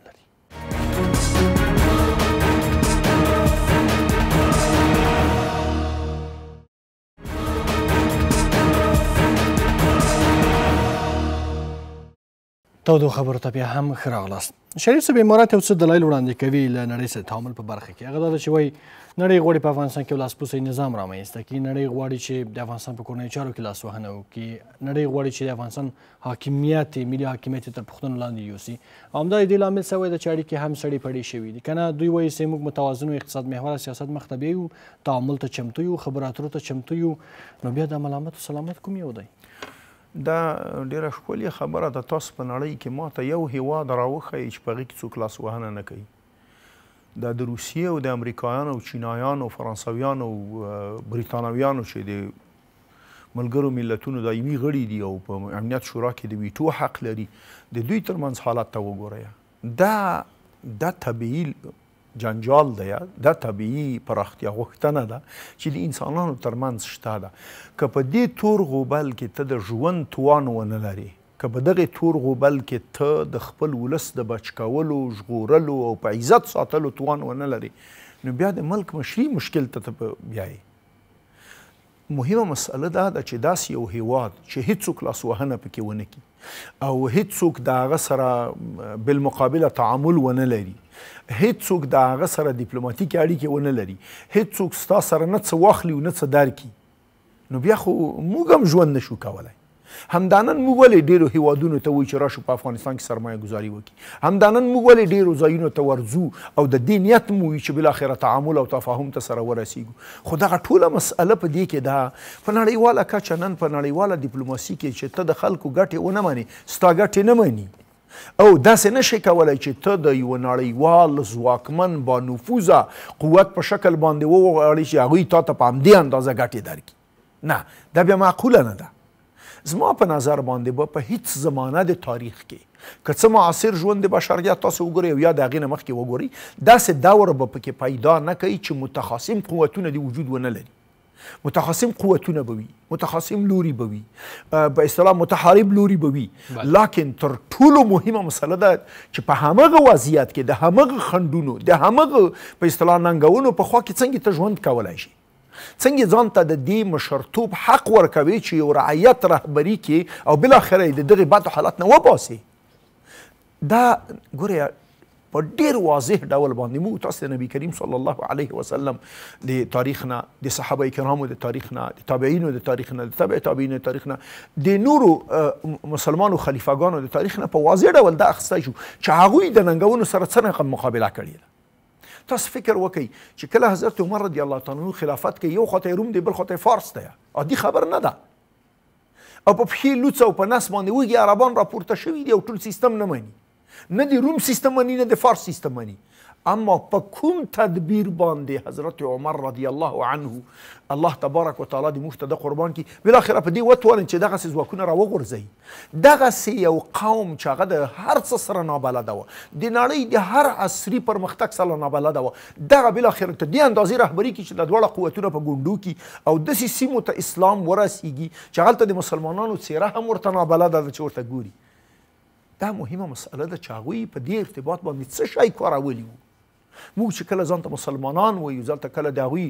تو دوه خبرو ته بیا هم ښه راغلاست شریف صاحب امارات یو څه دلایل وړاندې کوي له نړۍ سره تعامل په برخه کې هغه دا چې وایي نړۍ غواړي په افغانستان کې لاسپوسی نظام رامنځته کړي نړۍ غواړي چې د افغانستان په کورنیو چارو کې لاسوهنه وکړي نړۍ غواړي چې د افغانستان حاکمیت ملي حاکمیت تر پوښتنې لاندې یوسي همدا یې د لامل سوی د چاړي کې هم سړې پړې شوې دي کنه دوی وایي چې موږ متوازن او اقتصاد محور سیاست مخته بیو تعامل ته چمتو یو خبراتو ته چمتو یو نو بیا د ملامت سلامت کوم یو دی دا ډیره ښکلې خبره ده تاسو په نړۍ کې ماته یو هیواد راوښیي چې په هغې کې څوک لاس وهنه نه کوي دا د روسیې او د امریکایانو چینایانو فرانسویانو بریتانویانو چې د ملګرو ملتونو دایمي غړي دي او په امنیت شورا کې د ویټو حق لري د دوی ترمنځ حالت ته وګورئ دا دا طبیعي جنجال دی دا طبیعي پراختیا غوښتنه ده چې د انسانانو ترمنځ شته ده که په دې تور غوبل کې ته د ژوند توان ونه لري که په دغه تور غوبل کې ته د خپل ولس د بچ کولو ژغورلو او په عزت ساتلو توان ونه لري نو بیا د ملک مشري مشکل ته بیایي مهمه مسله دا ده چې داسې یو هیواد چې هیڅوک لاسوهنه پکې ونه کړي او هیڅوک د هغه سره بالمقابله تعامل ونه لري هیڅوک د هغه سره ډیپلوماټیک اړیکې ونه لري هیڅوک ستا سره نه څه واخلي او نه څه درکي نو بیا خو موږ هم ژوند نشو کولی همدانن موږ ولې ډیرو هیوادونو ته وایو چې راشو په افغانستان کې سرمایه ګزاري وکړي همدانن موږ ولې ډیرو ځایونو ته ورځو او د دې نیت مو وي چې بالاخره تعامل او تفاهم ته سره ورسیږو خو دغه ټوله مسأله په دې کې ده په نړیواله کچه نن په نړیواله ډیپلوماسي کې چې ته د خلکو ګټې ونه منې ستا ګټې نه مني او داسې نشي کولای چې ته د یو نړیوال ځواکمن با نفوذه قوت په شکل باندې وغواړې چې هغوی تا ته په همدې اندازه ګټې درکړي نه دا بیا معقوله نه ده زما په نظر باندې به با په هیڅ زمانه د تاریخ کې که څه معاصر ژوند د بشریت تاسو وګورئ او یا د هغې نه مخکې وګورئ داسې دور به پکې پیدا نه کوي چې متخاصم قوتونه د وجود ونه لري متخاصم قوتونه بوي متخاصم لوري بوي په اصطلاح متحارب لوري بوي لکن تر ټولو مهمه مسله ده چې په همغه وضعیت کې د همغه خندونو د همغه په اصطلاح ننګونو په خوا کې څنګه ته ژوند کولای شي څنګه ځان ته د دې مشرتوب حق ورکوي چې یو رعیت رهبری کې او بل اخر د دغه بد حالت نه وباسي دا ګوره په ډیر واضح ډول باندې موږ تاسو نبی کریم صلی الله علیه وسلم د تاریخ نه د صحابه کرامو د تاریخ نه د تابعینو د تاریخ نه د تابع تابعینو د تاریخ نه د نورو مسلمانو خلیفګانو د تاریخ نه په واضح ډول دا اخسته شو چې هغوی د ننګونو سره څه رقم مقابله کړې ده تاسو فکر وکړئ چې کله حضرت عمر رضی الله تعالی عنہ خلافت کې یو خاطر روم دی بل خاطر فارس دی عادي خبر نه ده او په پښې لوڅ او په نس باندې وږي عربان راپورته شوي دي او ټول سیستم نه مانی نه د روم سیستم مني نه د فارس سیستم مني اما په کوم تدبیر باندې حضرت عمر رضی الله عنه الله تبارک وتعالی دې موږ ته د قربان کی بل اخر په دې وتوانین چې دغه ځواکونه راوغورځي دغه سی یو قوم چې هغه د هر څه سره نابلده و د نړۍ د هر عصري پرمختګ سره نابلده و دغه بل اخر ته دې اندازې رهبری کی چې د دوړه قوتونه په ګوندو کې او د سیمو ته اسلام ورسیږي چې هلته د مسلمانانو سیره هم ورته نابلده ده چې ورته ګوري دا مهمه مسله ده چې هغوی په دې ارتباط باندې څه شی کارولی وو موږ چې کله ځان ته مسلمانان وایو ځلته کله د هغوی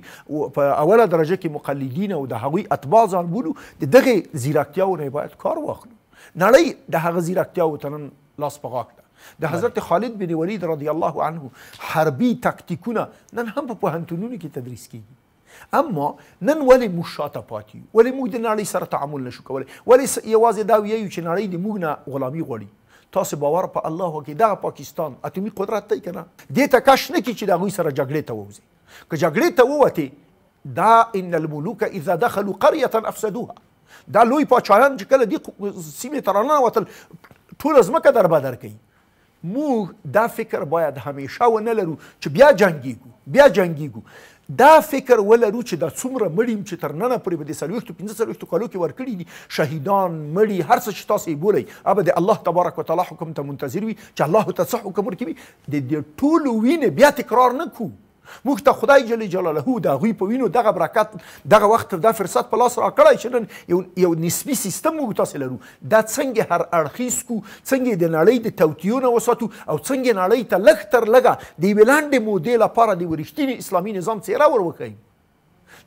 په اوله درجه کې مقلدین او د هغوی اتباع ځان بولو د دغې ځیرکتیاو نه باید کار واخلو نړۍ د هغه ځیرکتیاو ته نن لاس په غاښ ده د حضرت خالد بن ولید رضی الله عنه حربي تکتیکونه نن هم په پوهنتونونو کې تدریس کیږي اما نن ولې موږ شاته پاتې یو ولې موږ د نړۍ سره تعامل نشو کولی ولې یوازې دا ویو چې نړۍ د موږ نه غلامي غواړي تاسو باور په الله وکړي دغه پاکستان اتمی قدرت دی کنه دې ته کښ نه کی چې د غوي سره جګړې ته ووځي که جګړې ته ووته دا ان الملوک اذا دخلوا قريه افسدوها دا لوی پاچایان چې کله دې سیمه ترانه وتل ټول ازمکه در بدر کوي موږ دا فکر باید همیشه و نه لرو چې بیا جنگیږو بیا جنگیږو دا فکر ولرو چې دا څومره مړي چې تر ننه پورې به د څلوېښتو پنځه څلوېښتو کالو کې ورکړي دي شهیدان مړي هر څه چې تاسو یې بولئ هغه د الله تبارک وتعالی حکم ته منتظر وي چې الله ته څه حکم ورکوي د دې ټولو وینې بیا تکرار نه کوو موږ ته خدای جل جلاله د هغوی په وینو دغه برکت دغه وخت دا فرصت په لاس راکړی چې نن یو یو نسبي سیستم موږ تاسو لرو دا څنګه هر اړخیز کو څنګه د نړۍ د توتیونه وساتو او څنګه نړۍ ته لږ تر لږه د یوې لنډې مودې لپاره د یوه رښتینې اسلامي نظام څېره ور وښیو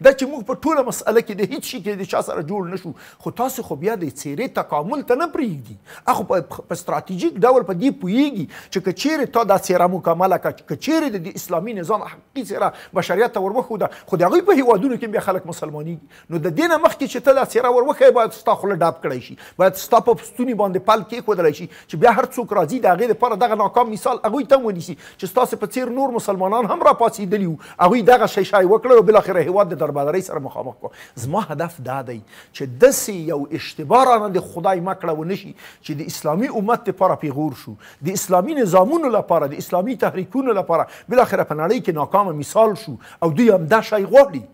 دا چې موږ په ټوله مسأله کې د هیڅ شي کې د چا سره جوړ نشو خو تاسو خو بیا د څیرې تکامل ته نه پرېږدي هغه په ستراتیژیک ډول په دې پوهیږي چې که چیرې تا دا څیره مکمله کړه که چیرې د اسلامي نظام حقیقي څیره بشریت ته وروښوده خو د هغوی په هیوادونو کې بیا خلک مسلمانېږي نو د دې نه مخکې چې ته دا څیره وروښیې باید ستا خوله ډاب کړی شي باید ستا په ستوني باندې پل کېښودلی شي چې بیا هر څوک راځي د هغې دپاره دغه ناکام مثال هغوی ته ونیسي چې ستاسې په څیر نور مسلمانان هم راپاڅېدلي وو هغوی دغه شی شی وکړه او بالاخره هیواد د دربدرۍ سره مخامخ کو زما هدف دا دی چې داسې یو اشتباه رانه د خدای مکړه و نشي چې د اسلامي امت لپاره پیغور شو د اسلامي نظامونو لپاره د اسلامي تحریکونو لپاره بلاخره په نړۍ کې ناکامه مثال شو او دوی هم دا شی غواړي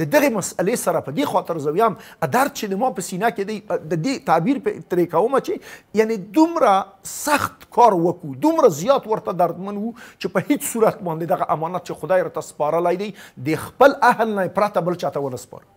د دغه مسئلې سره په دې خاطر زویام ادر چې ما په سینا کې دی د دې تعبیر په ترې کوم چې یعنی دومره سخت کار وکړو دومره زیات ورته دردمن وو چې په هیڅ صورت باندې دغه امانت چې خدای راته سپارلی دی د خپل اهل نه پرته بل چاته ونه سپاره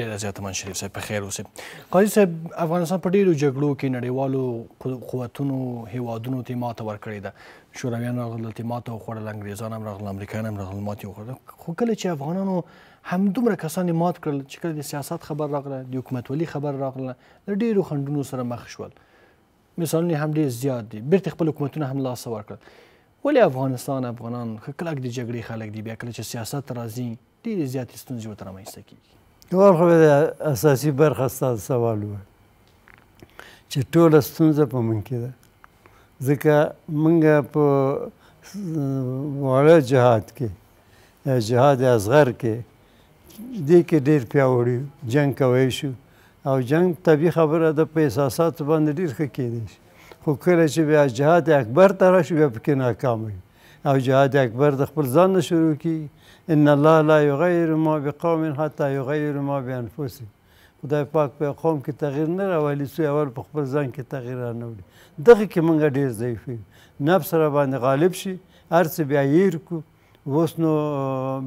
ډیر زیات من شریف صاحب په خیر اوسې قاضي صاحب افغانستان په ډیرو جګړو کې نړیوالو قوتونو هیوادونو ته ماته ورکړې ده شورویان راغلل ته ماته وخوړل انګریزان هم راغلل امریکایان هم راغلل ماته وخوړل خو کله چې افغانانو همدومره کسانی مات کړل چې کله د سیاست خبر راغله د حکومتولي خبر راغله د ډیرو خندونو سره مخ شول مثالونه هم ډیر زیات دي بیرته خپل حکومتونه هم لاس ورکړل ولی افغانستان افغانان کلک د جګړې خلک دي بیا کله چې سیاست راځي ډیر زیات ستونزې ورته رامنځته کیږي یو خو د اساسي برخه ستاسو سوال و چې ټوله ستونزه په من کې ده ځکه موږ په واړه جهاد کې یا جهاد اصغر کې دې کې ډېر پیاوړي جنگ کوی شو او جنگ طبي خبره ده په احساساتو باندې ډېر ښه کېدی شي خو کله چې بیا جهاد اکبر ته راشو بیا پکې ناکام وي او جهاد اکبر د خپل ځان نه شروع کیږي ان الله لا یغیر ما بقوم حتی یغیر ما بانفسهم خدای پاک په قوم کې تغیر نه راولي سو اول په خپل ځان کې تغیر رانوړي دغه کې مونږ ډیر ضعیف یو نفس را باندې غالب شي هر څه بیا یې کو اوس نو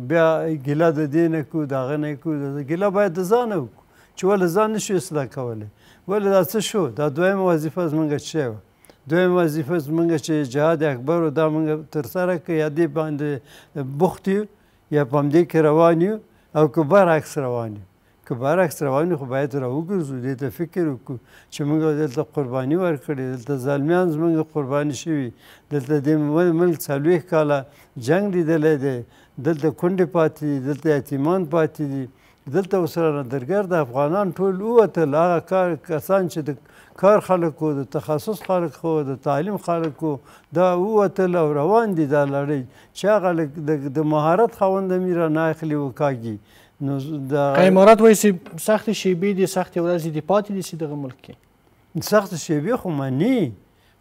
بیا ګیله د دې نه کو د هغه نه کو ګیله باید د ځانه وکړو چې ولې ځان نشو اصلاح کولی ولې دا څه شو دا دویمه وظیفه زمونږ څه وه دویم وظیفه زمونږ چې جهاد اکبر او دا مونږ ترسره کړ یا دې باندې بوخت یو یا په همدې کې روان یو او که برعکس روان یو که برعکس روان خو باید را وګرځو دې ته فکر وکړو چې موږ دلته قرباني ورکړې دلته ظالمیان زموږ قرباني شوي دلته دې ملک څلوېښت کاله جنګ لیدلی دی دلته کونډې پاتې دي دلته یتیمان پاتې دي دلته ورسره درګرد افغانان ټول ووتل هغه کار کسان چې د کار خلک وو د تخصص خلک وو د تعلیم خلک وو دا ووتل او روان دي دا لړۍ چې هغه د مهارت خاوند مې رانه اخلي وکاږي نو د امارات وایي چې سخت شیبې دي سخت ورځې دي پاتې دي چې دغه ملک کې سخت شیبې خو معنی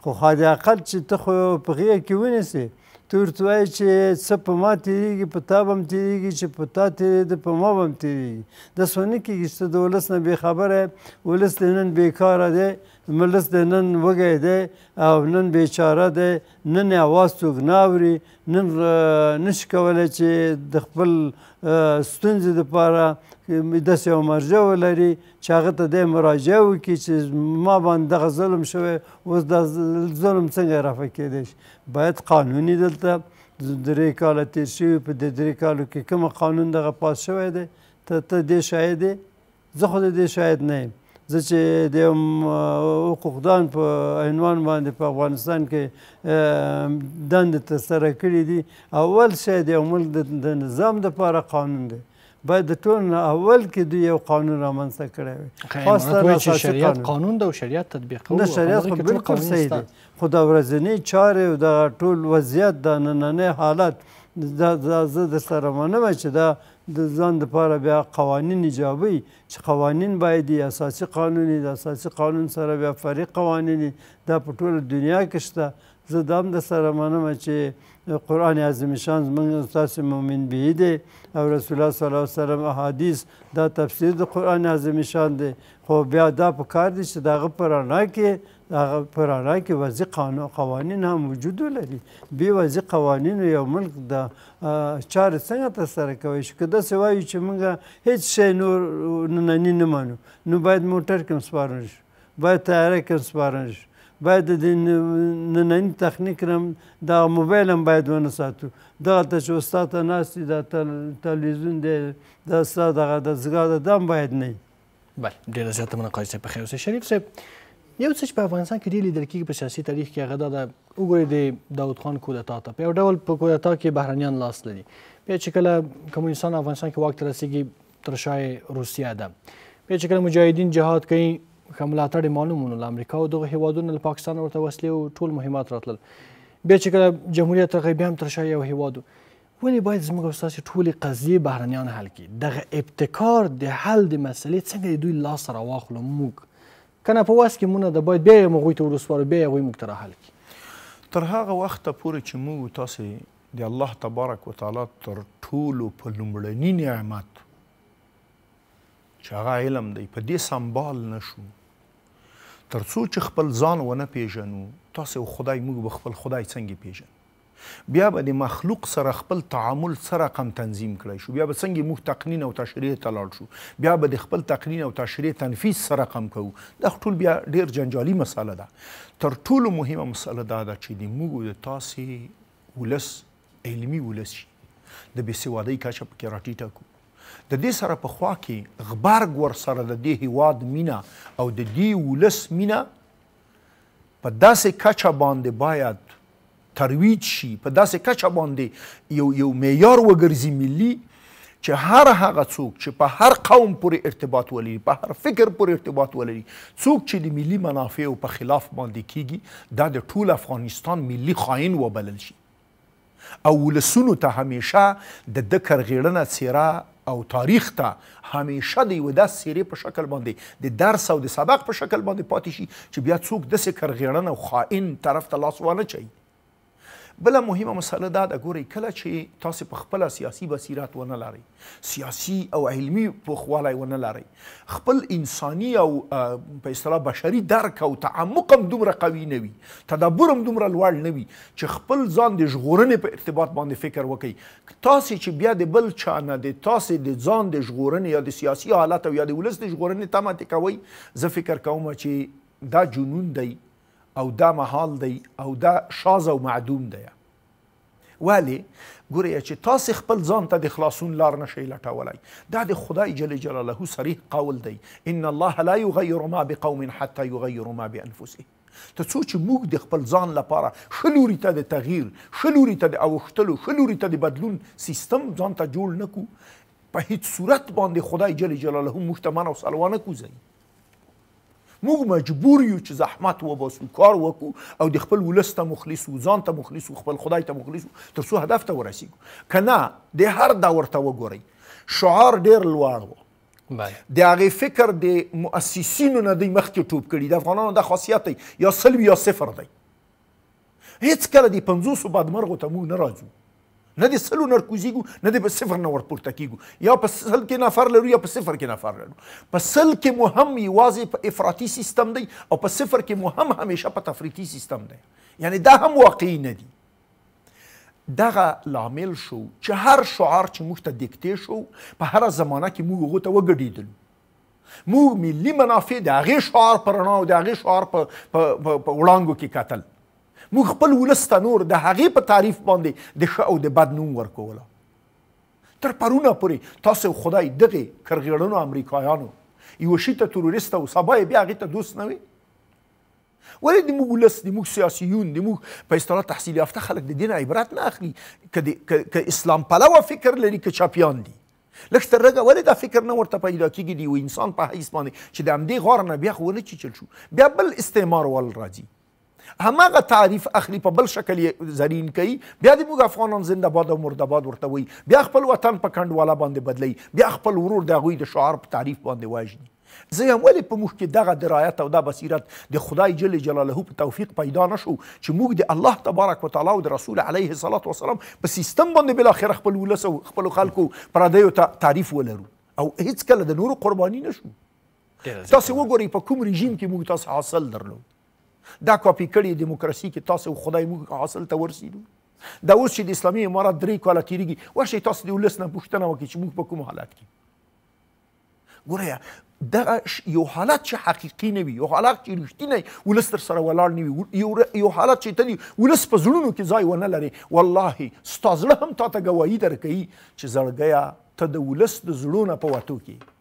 خو حداقل چې ته خو په غیږ کې ونیسې ته ورته وایې چې څه په ما تېرېږي په تا به هم تېرېږي چې په تا تېرېده په ما به هم تېرېږي داسې ونه کېږي چې ته د ولس نه بې خبره ولس د نن بېکاره دی ملس د نن وګی دی او نن بیچاره دی نن یې اواز څوک نه اوري نن نشي کولی چې د خپل ستونزې دپاره داسې یو مرجع ولري چې هغه ته دی مراجعه وکړي چې ما باندې دغه ظلم شوی اوس دا ظلم څنګه رفع کېدی شي باید قانوني دلته درې کاله تېر شوي په دې درې کالو کې کومه قانون دغه پاس شوی دی ته ته دې شاهد یې زه خو د دې شاهد نه یم زه چې د حقوقدان په عنوان باندې په افغانستان کې دند ترسره کړي دي اول شی د ملک د نظام دپاره قانون دی باید د ټول اول کې دوی یو قانون رامنځته کړی وي خاصه شریعت قانون ده او شریعت تطبیق نه شریعت خو بالکل صحیح دی خو دا ورځنۍ چارې او دغه ټول وضعیت د نننۍ حالت زه درسره منمه چې دا د ځان لپاره بیا قوانین ایجابي چې قوانین باید د اساسي قانون د اساسي قانون سره بیا فرق قوانین د پټول دنیا کې شته زه دام د سره منم چې قران عظیم شان زمونږ استاد مؤمن به دی او رسول الله صلی الله علیه وسلم احادیث دا تفسیر د قران عظیم شان دی خو بیا دا په کار دي چې دغه پرانا کې هغه په رڼا کې وضعي قوانین هم وجود ولري بې وضعي قوانینو یو ملک د چارې څنګه ترسره کوی شي که داسې وایو چې موږ هېڅ شی نور ننني نه منو نو باید موټر کې هم سپارل شو باید طیاره کې هم سپارل شو باید د نننی تخنیک رم د موبایل هم باید ونه ساتو دا ته چې استاد ته ناستې د تلویزیون دی د استاد دغه د زګا د دم باید نه بله ډېره زیاته مننه قاضي صاحب په خیر اوسئ شریف صاحب یو څه چې په افغانستان کې ډېر لیدل کېږي په سیاسي تاریخ کې هغه دا ده وګورئ د داود خان کودتا ته په یو ډول په کودتا کې بهرنیان لاس لري بیا چې کله کمونیستان افغانستان کې واک ته رسېږي تر شا روسیه ده بیا چې کله مجاهدین جهاد کوي ښه ملاتړ یې معلوم ونه له امریکا او دغو هېوادونو له پاکستان ورته وسلې او ټول مهمات راتلل بیا چې کله جمهوریت هغوی بیا هم تر شا یو هېواد ولې باید زموږ او ستاسې ټولې قضیې بهرنیان حل کړي دغه ابتکار د حل د مسلې څنګه دوی لاسته راواخلو موږ کنه په واس کې مونږ د باید بیا موږ ته ورسپارو بیا وي موږ ته حل کی تر هغه وخت پورې چې موږ تاسو د الله تبارک وتعالى تر ټولو په لومړني نعمت چې هغه علم دی په دې سمبال نشو ترڅو چې خپل ځان ونه پیژنو تاسو خدای موږ به خپل خدای څنګه پیژنو بیا به د مخلوق سره خپل تعامل سره کم تنظیم کړی شو بیا به څنګه موږ تقنین او تشریع ته لاړ شو بیا به د خپل تقنین او تشریع تنفیذ سره کم کوو دا ټول بیا ډیر جنجالي مسله ده تر ټولو مهمه مسله دا ده چې د موږ د تاسې ولس علمي ولس شي د بېسوادۍ کچه پکې راټیټه کړو د دې سره په خوا کې غبرګ ور سره د دې هواد مینا او د دې ولس مینا په داسې کچه باندې باید ترویج شي په داسې کچه باندې یو یو معیار وګرځي ملي چې هر هغه څوک چې په هر قوم پورې ارتباط ولري په هر فکر پورې ارتباط ولري څوک چې د ملي منافع او په خلاف باندې کیږي دا د ټول افغانستان ملي خاين وبلل شي او ولسونو ته همیشه د دکر غیړنه سیرا او تاریخ ته همیشه د یو داس سیرې په شکل باندې د درس او د سبق په شکل باندې پاتې شي چې بیا څوک داسې کرغیړنه او خائن طرف ته لاس وانه چي بل مهمه مسله دا د ګوري کله چې تاسو په خپل سیاسي بصیرت ونه لاري سیاسي او علمی پوخوالی ونه لاري خپل انساني او په اصطلاح بشري درک او تعمق هم دومره قوي نه وي تدبر هم دومره لوړ نه وي چې خپل ځان د ژغورنې په ارتباط باندې فکر وکړي تاسو چې بیا د بل چا نه د تاسو د ځان د ژغورنې یا د سیاسي حالت او یا د ولس د ژغورنې تمه کوي زه فکر کوم چې دا جنون دی او دا محال دی او دا شاز او معدوم دی ولی ګوره چې تاسو خپل ځان ته د خلاصون لار نشئ لټولای دا د خدای جل جلاله صریح قول دی ان الله لا یغیر ما بقوم حتى یغیروا ما بانفسهم ته څو چې موږ د خپل ځان لپاره شلوري ته د تغییر شلوري ته د اوښتلو شلوري ته د بدلون سیستم ځان ته جوړ نکو په هیڅ صورت باندې خدای جل جلاله مشتمن او سلوانه کوزي موږ مجبور یو چې زحمت وباسو کار وکړو او د خپل ولس ته مخلص وو ځان ته مخلص وو خپل خدای ته مخلص وو تر څو هدف ته ورسیږو که نه د هر دور ته وګورئ شعار ډیر لوړ و د هغه فکر د مؤسسینو نه دی مخکې ټوب کړي د افغانانو د خاصیت یا سلو یا صفر دی هیڅ کله د 500 بدمرغو ته موږ نه راځو نه د سلو نرکوزیږو نه د په صفر نه ورپورته کیږو یا په سل کې نفر لرو یا په صفر کې نفر لرو په سل کې مو هم یوازې په افراطي سیستم دی او په صفر کې مو هم همیشه په تفریطي سیستم دی یعنی دا هم واقعي نه دی دغه لامل شو چې هر شعار چې موږ ته دیکتې شو په هر زمانه کې موږ هغه ته وګډیدلو موږ ملي منافع د هغې شعار په رڼا او د هغې شعار په وړانګو کې کتل موږ خپل ولس ته نور د هغې په تعریف باندې د ښه او د بد نوم ورکوله تر پرونه پورې تاسو خدای دغې کرغیړنو امریکایانو یوه شي ته تروریست او سبا یې بیا هغې ته دوست نه وي ولې د موږ ولس د موږ سیاسیون د موږ په اصطلاح تحصیل یافته خلک د دې نه عبرت نه اخلي که که اسلام پلوه فکر لري که چاپیان دي لږ تر لږه ولې دا فکر نه ورته پیدا کېږي د یو انسان په حیث باندې چې د همدې غار نه بیا خو ونه چیچل شو بیا بل استعمار ول راځي هماغه تعریف اخلي په بل شکل یې زرین کوي بیا د موږ افغانان زنده باد او مردباد ورته وایي بیا خپل وطن په کنډواله باندې بدلی بیا خپل ورور د هغوی د شعار په تعریف باندې واژني زه یم ولې په موږ کې دغه درایت او دا بصیرت د خدای جل جلاله په توفیق پیدا نشو چې موږ د الله تبارک وتعالى او د رسول علیه الصلاة والسلام په سیستم باندې بالاخره خپل ولس او خپلو خلکو پردیو ته تعریف ولرو او هیڅکله د نورو قرباني نشو تاسو وګورئ په کوم رژیم کې موږ تاسو حاصل درلود دا کاپی کړي دیموکراسي کې تاسو خدای موږ حاصل ته ورسیدو دا اوس چې د اسلامي امارات درې کاله تیریږي وشي تاسو د ولس نه پوښتنه وکړي چې موږ په کوم حالت کې ګوره دا یو حالت چې حقیقي نه وي یو حالت چې رښتینی ولس در سره ولاړ نه وي یو حالت چې تل ولس په زړونو کې ځای ونه لري والله ستا زړه هم تا ته ګواهي درکوي چې زړګیه ته د ولس د زړونه په وتو کې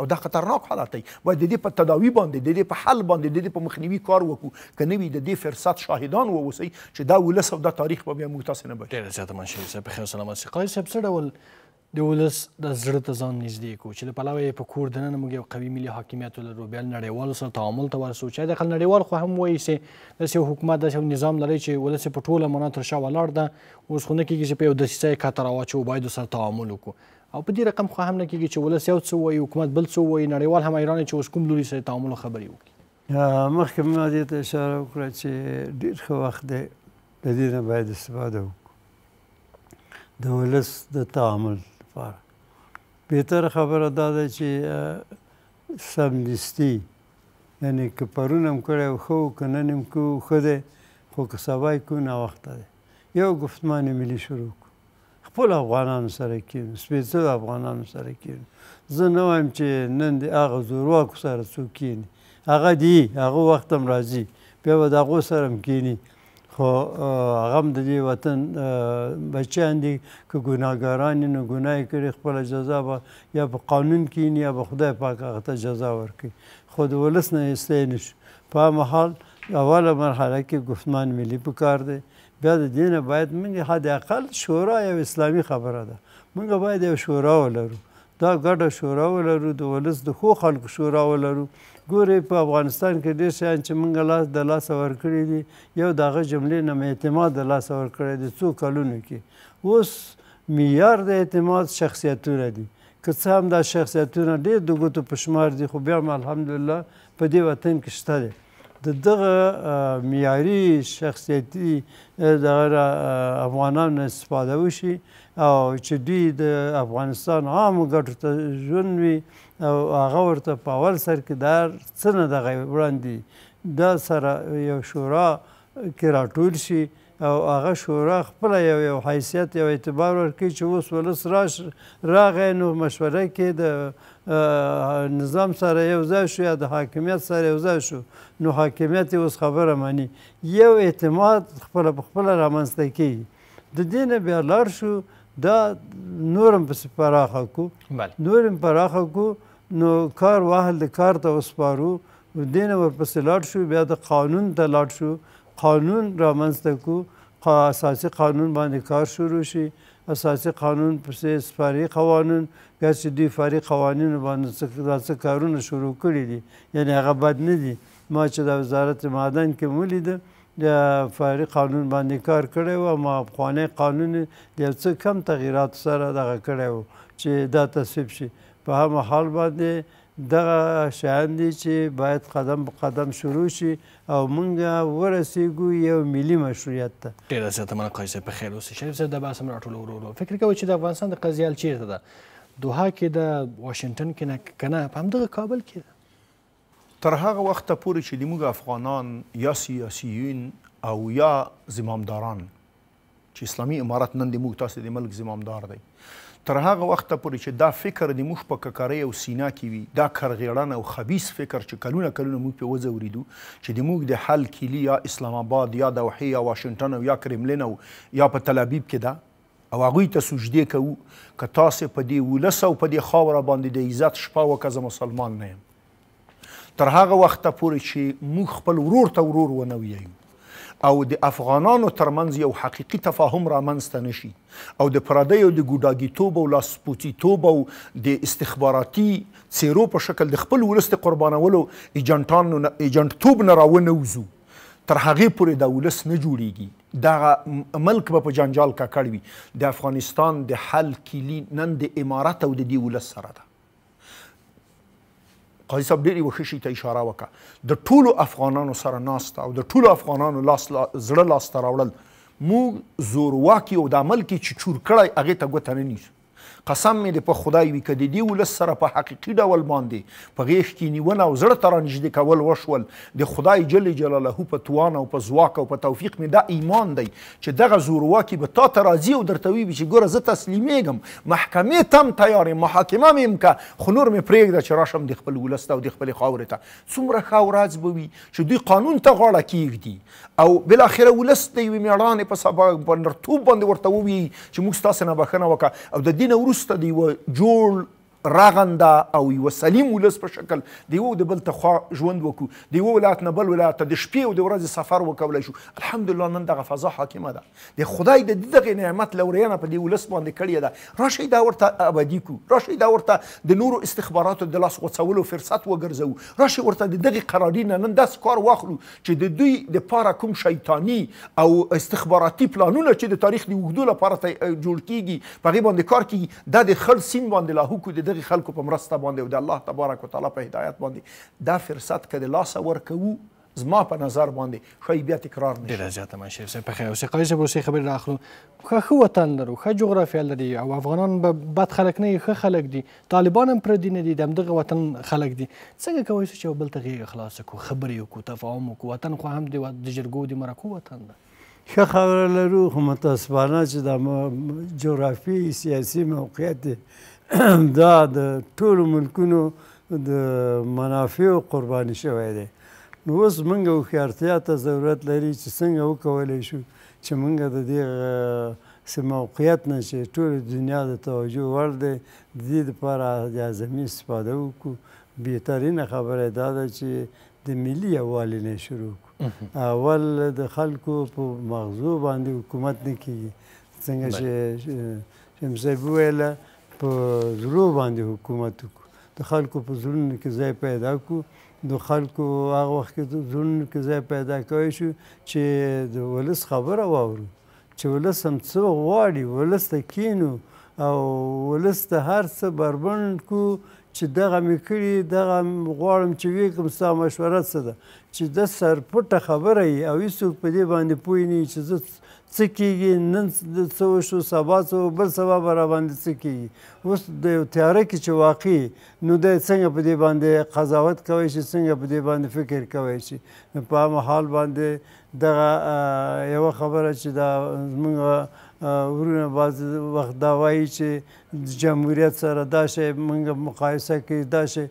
او دا خطرناک حالت دی باید د دې په تداوی باندې د دې په حل باندې د دې په مخنیوي کار وکړو که نه وي د دې فرصت شاهدان واوسئ چې دا ولس او دا تاریخ به بیا موږ تاسې نه بایي ډېره زیاته منشي صاحب بخیر سلامت سي قایص صاحب څه ډول د ولس د زړه ته ځان نږدې کو چې د پلوه یې په کور دننه موږ یو قوي ملي حاکمیت ولرو بیا نړیوالو سره تعامل ته ورسو چې داخل نړیوال خو هم وایي چې داسې یو حکومت داسې یو نظام لري چې ولس په ټوله معنا تر شا ولاړ ده اوس خو نه کېږي چې په یو دسیسه یې کته راواچوو باید سره تعامل وکړو او په دې رقم خو هم نه کېږي چې ولس یو څه وایي حکومت بل څه وایي نړیوال همایران چې اوس کوم لوري سره تعامل خبرې وکړي مخکې ما دې ته اشاره وکړه چې ډېر ښه وخت دی د دې نه باید استفاده وکړو د ولس د تعامل لپاره بهتره خبره دا ده چې سمدستي یعنې که پرون هم کړی و ښه و که نن هم کوو ښه دی خو که سبا یې کو ناوخته دی یو ګفتمان ملي شروع خپل افغانانو سره کېنو سپېڅلو افغانانو سره کېنو زه نه وایم چې نن د هغه زورواکو سره څوک کېني هغه دي هغه وخت هم راځي بیا به د هغو سره هم کېني خو هغه هم د دې وطن بچیان دي که ګناهګاران یې نو ګناه یې کړي خپله جزا به یا په قانون کېني یا به خدای پاک هغه ته جزا ورکوي خو د ولس نه ایستی نه شو په همه حال اوله مرحله کې ګفتمان ملي پکار دی بیا د دینه باید موږ حداقل شورا یو اسلامي خبره ده موږ باید یو شورا ولرو دا ګډه شورا ولرو د ولس د خو خلکو شورا ولرو ګورې په افغانستان کې ډېر شیان چې موږ لاس د لاسه ورکړي دي یو دغه جملې نه مې اعتماد د لاسه ورکړی دی څو کلونو کې اوس معیار د اعتماد شخصیتونه دي که څه هم دا شخصیتونه ډېر د ګوتو په شمار دي خو بیا هم الحمدلله په دې وطن کې شته دی د دغه معیاري شخصیتي د افغانانو استفاده وشي او چې دوی د افغانستان عام ګټو ته ژوند وي او هغه ورته په اول سر کې دا څه نه دغه وړاندې دا سره یو شورا کې راټول شي او هغه شورا خپل یو یو حیثیت یو اعتبار ورکړي چې اوس ولس راغی نو مشوره کې د نظام سره یو ځای شو یا د حاکمیت سره یو ځای شو نو حاکمیت اوس خبره مانی یو اعتماد خپل خپل رامنځته کیږي د دې نه بیا لاړ شو دا نورم پسې پراخه کو نورم پراخه کو نو کار واهل د کار ته وسپارو دین ورپسې لاړ شو بیا د قانون ته لاړ شو قانون رامنځته کو اساسي قانون باندې کار شروع شي اساسي قانون پسې سفاري قوانین بیا چې دوی فاري قوانین باندې څه کارونه شروع کړي دي یعنی هغه بد نه دي ما چې د وزارت معدن کې ولیده د فاري قانون باندې کار کړی و ما افغاني قانون د یو څه کم تغییرات سره دغه کړی و چې دا تصویب شي په همه حال باندې دغه شیان دي چې باید قدم په قدم شروع شي او مونږ ورسیږو یو ملي مشروعیت ته ډېره زیاته منقایي صاحب په خیر اوسئ شریف صاحب دا بحث هم راټول ورو ورو فکر کوئ چې د افغانستان د قضیه چیرته ده دوها کې ده واشنګټن کې نه که نه په همدغه کابل کې ده تر هغه وخته پورې چې زموږ افغانان یا سیاسیون او یا زمامداران چې اسلامي امارت نن د موږ تاسو د ملک زمامدار دی تر هغه وخته پورې چې دا فکر د موږ په ککارۍ او سینا کې وي دا کرغیړن او خبیث فکر چې کلونه کلونه موږ په وځوریدو چې د موږ د حل کلی یا اسلام آباد یا دوحې یا واشنګټن او یا کرملین او یا په تل ابیب کې ده او هغوی ته سجدې کوو که تاسې په دې ولس او په دې خاوره باندې د عزت شپه وکه زه مسلمان نه یم تر هغه وخته پورې چې موږ خپل ورور ته ورور ونه ویایو او د افغانانو ترمنځ یو حقيقي تفاهم را منځته نشي او د پردیو د ګوډاګیتوب او لاسپوتیتوب او د استخباراتي څیرو په شکل د خپل ولست قربانولو ایجنټانو ایجنټتوب نه راونوزو تر هغې پورې د ولس نه جوړیږي دا ملک به په جنجال ککړ وي د افغانستان د حل کلی نن د امارت او د دی ولس سره ده قاضي صاحب ډېری وښه شي ته اشاره وکړه د ټولو افغانانو سره ناسته او د ټولو افغانانو لاس زړه لاسته راوړل موږ زورواکي او د عمل کې چې چور کړی هغې ته ګوته نه نیسو قسم مې د په خدای وي که د دې ولس سره په حقیقي ډول باندې په غیږ کې نیونه او زړه ته رانږدې کول وشول د خدای جل جلاله په توان او په ځواک او په توفیق مې دا ایمان دی چې دغه زورواکي به تا ته راځي او درته وي چې ګوره زه تسلیمېږم محکمې ته هم تیار یم محاکمه مې یم که خو نور مې پرېږده چې راشم د خپل ولس ته او د خپلې خاورې ته څومره ښه ورځ به وي چې دوی قانون ته غاړه کیږدي او بالاخره ولس د یوې مېړانې په سبا په نرتوب باندې ورته ووي چې موږ ستاسې نه بښنه وکړه او د دې نه الكوستا دي وجول راغنده او یو سلیم ولس په شکل د یو د بل ته خوا ژوند وکړو د یو ولایت نه بل ولایت ته د شپې او د ورځې سفر وکولی شو الحمدلله نن دغه فضا حاکمه ده د خدای د دغه نعمت لورینه په دې ولس باندې کړې ده راشئ دا ورته ابدي کړو راشئ دا ورته د نورو استخباراتو د لاس غوڅولو فرصت وګرځوو راشئ ورته د دغې قرارې نه نن داسې کار واخلو چې د دوی دپاره کوم شیطاني او استخباراتي پلانونه چې د تاریخ د اوږدو لپاره جوړ کیږي په هغې باندې کار کیږي دا د خل سیند باندې لاهو کړو د دغه خلکو په مرسته باندې او د الله تبارک وتعالى په هدایت باندې دا فرصت کده لاس ورکوو زما په نظر باندې خو بیا تکرار نشي ډیره زیاته منشي سه په خیر اوسې قایزه به اوسې خبرې راخلو خو خو وطن لرو خو جغرافیه لري او افغانان به بد خلک نه خو خلک دي طالبان هم پر دین دي دغه وطن خلک دي څنګه کوي چې بل ته اخلاص کو خبرې کو تفاهم کو وطن خو هم دی د جرګو دی مرکو وطن ده ښه خبره لرو خو متاسفانه چې د جغرافي سیاسي موقعیت دا د ټولو ملکونو د منافع قرباني شوی دی نو اوس موږ هوښیارتیا ته ضرورت لري چې څنګه وکولی شو چې موږ د دې سه موقعیت نه چې ټول دنیا د توجه وړ دی د دې لپاره د اعظمي استفاده وکړو بهترینه خبره دا ده چې د ملي یووالي نه شروع کړو اول د خلکو په مغزو باندې حکومت نه کیږي څنګه چې شمس ویله په زړه باندې حکومت وکړو د خلکو په زړونو کې ځای پیدا کړو د خلکو هغه وخت کې زړونو کې ځای پیدا کوی شو چې د ولس خبره واورو چې ولس هم څه غواړي ولس ته کینو او ولس ته هر څه بربند کو چې دغه مې کړي دغه غواړم چې ویې کړم ستا مشوره څه ده چې د سرپټه خبره یي او هېڅوک په دې باندې پوه نه چې زه څه کیږي نن څه وشو سبا څه بل سبا به راباندې څه کیږي اوس د یو تیاره کې چې واقع نو دی څنګه په دې باندې قضاوت کوی شي څنګه په دې باندې فکر کوی شي نو په هغه حال باندې دغه یوه خبره چې دا زمونږ ورونه باز وخت دا وایي چې جمهوریت سره دا شی موږ مقایسه کوي دا شی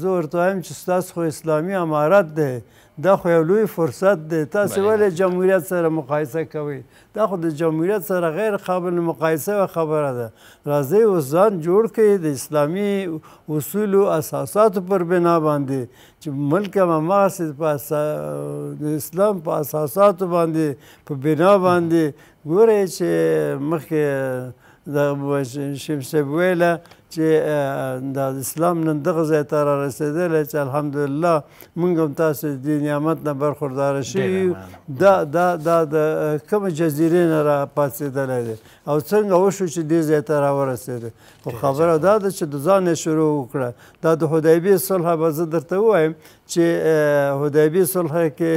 زه ورته وایم چې ستاسو خو اسلامي امارت دی دا خو یو لوی فرصت دی تاسو ولې جمهوریت سره مقایسه کوئ دا خو د جمهوریت سره غیر قابل مقایسه خبره ده راځئ اوس ځان جوړ کړئ د اسلامي اصولو اساساتو پر بنا باندې چې ملک هم هماغسې په د اسلام په اساساتو باندې په بنا باندې ګورئ چې مخکې د شمس ویله چې د اسلام نن دغه ځای ته را رسېدلی چې الحمدلله موږ هم تاسو دې نعمت نه برخورداره شوي دا دا دا د کومه جزیرې نه را پاڅېدلی دی او څنګه وشو چې دې ځای ته را ورسېدی خو خبره دا ده چې د ځان شروع وکړه دا د حدیبیې صلح به زه درته ووایم چې حدیبی صلح کې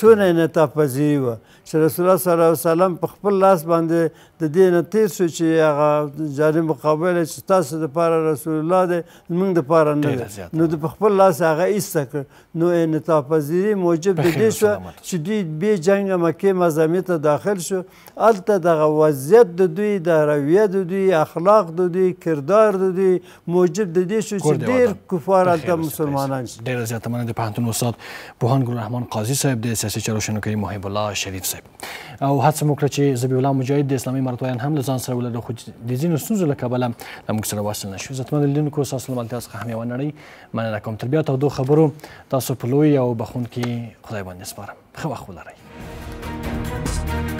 څونه انعطاف پذیري وه چې رسول الله صلی الله علیه وسلم په خپل لاس باندې د دې نه تېر شو چې هغه جانب مقابل چې ستاسو دپاره لپاره رسول الله دی زمونږ د پاره نه دی نو د خپل لاس هغه ایسته کړ نو انعطاف پذیري موجب د دې شو چې دوی بې جنګه مکې مزامې ته داخل شو هلته دغه وضعیت د دوی د رویه د دوی اخلاق د دوی کردار د دوی موجب د دې شو چې ډېر کفار هلته مسلمانان شي ډېره زیاته مننه د پوهنتون استاد پوهاند ګل رحمان قاضي صاحب د سیاسي چارو شنوکی محب الله شریف صاحب او هڅه مو کړه چې ذبیح الله مجاهد د اسلامي مرتویان هم له ځان سره ولري خو د ځینو ستونزو له کبله له موږ سره واسه نشو زتمن لیدونکو تاسو له ملتیا څخه هم یو نړۍ مننه کوم تر بیا ته دوه خبرو تاسو په لوی او بخون کې خدای باندې سپارم ښه وخت ولرئ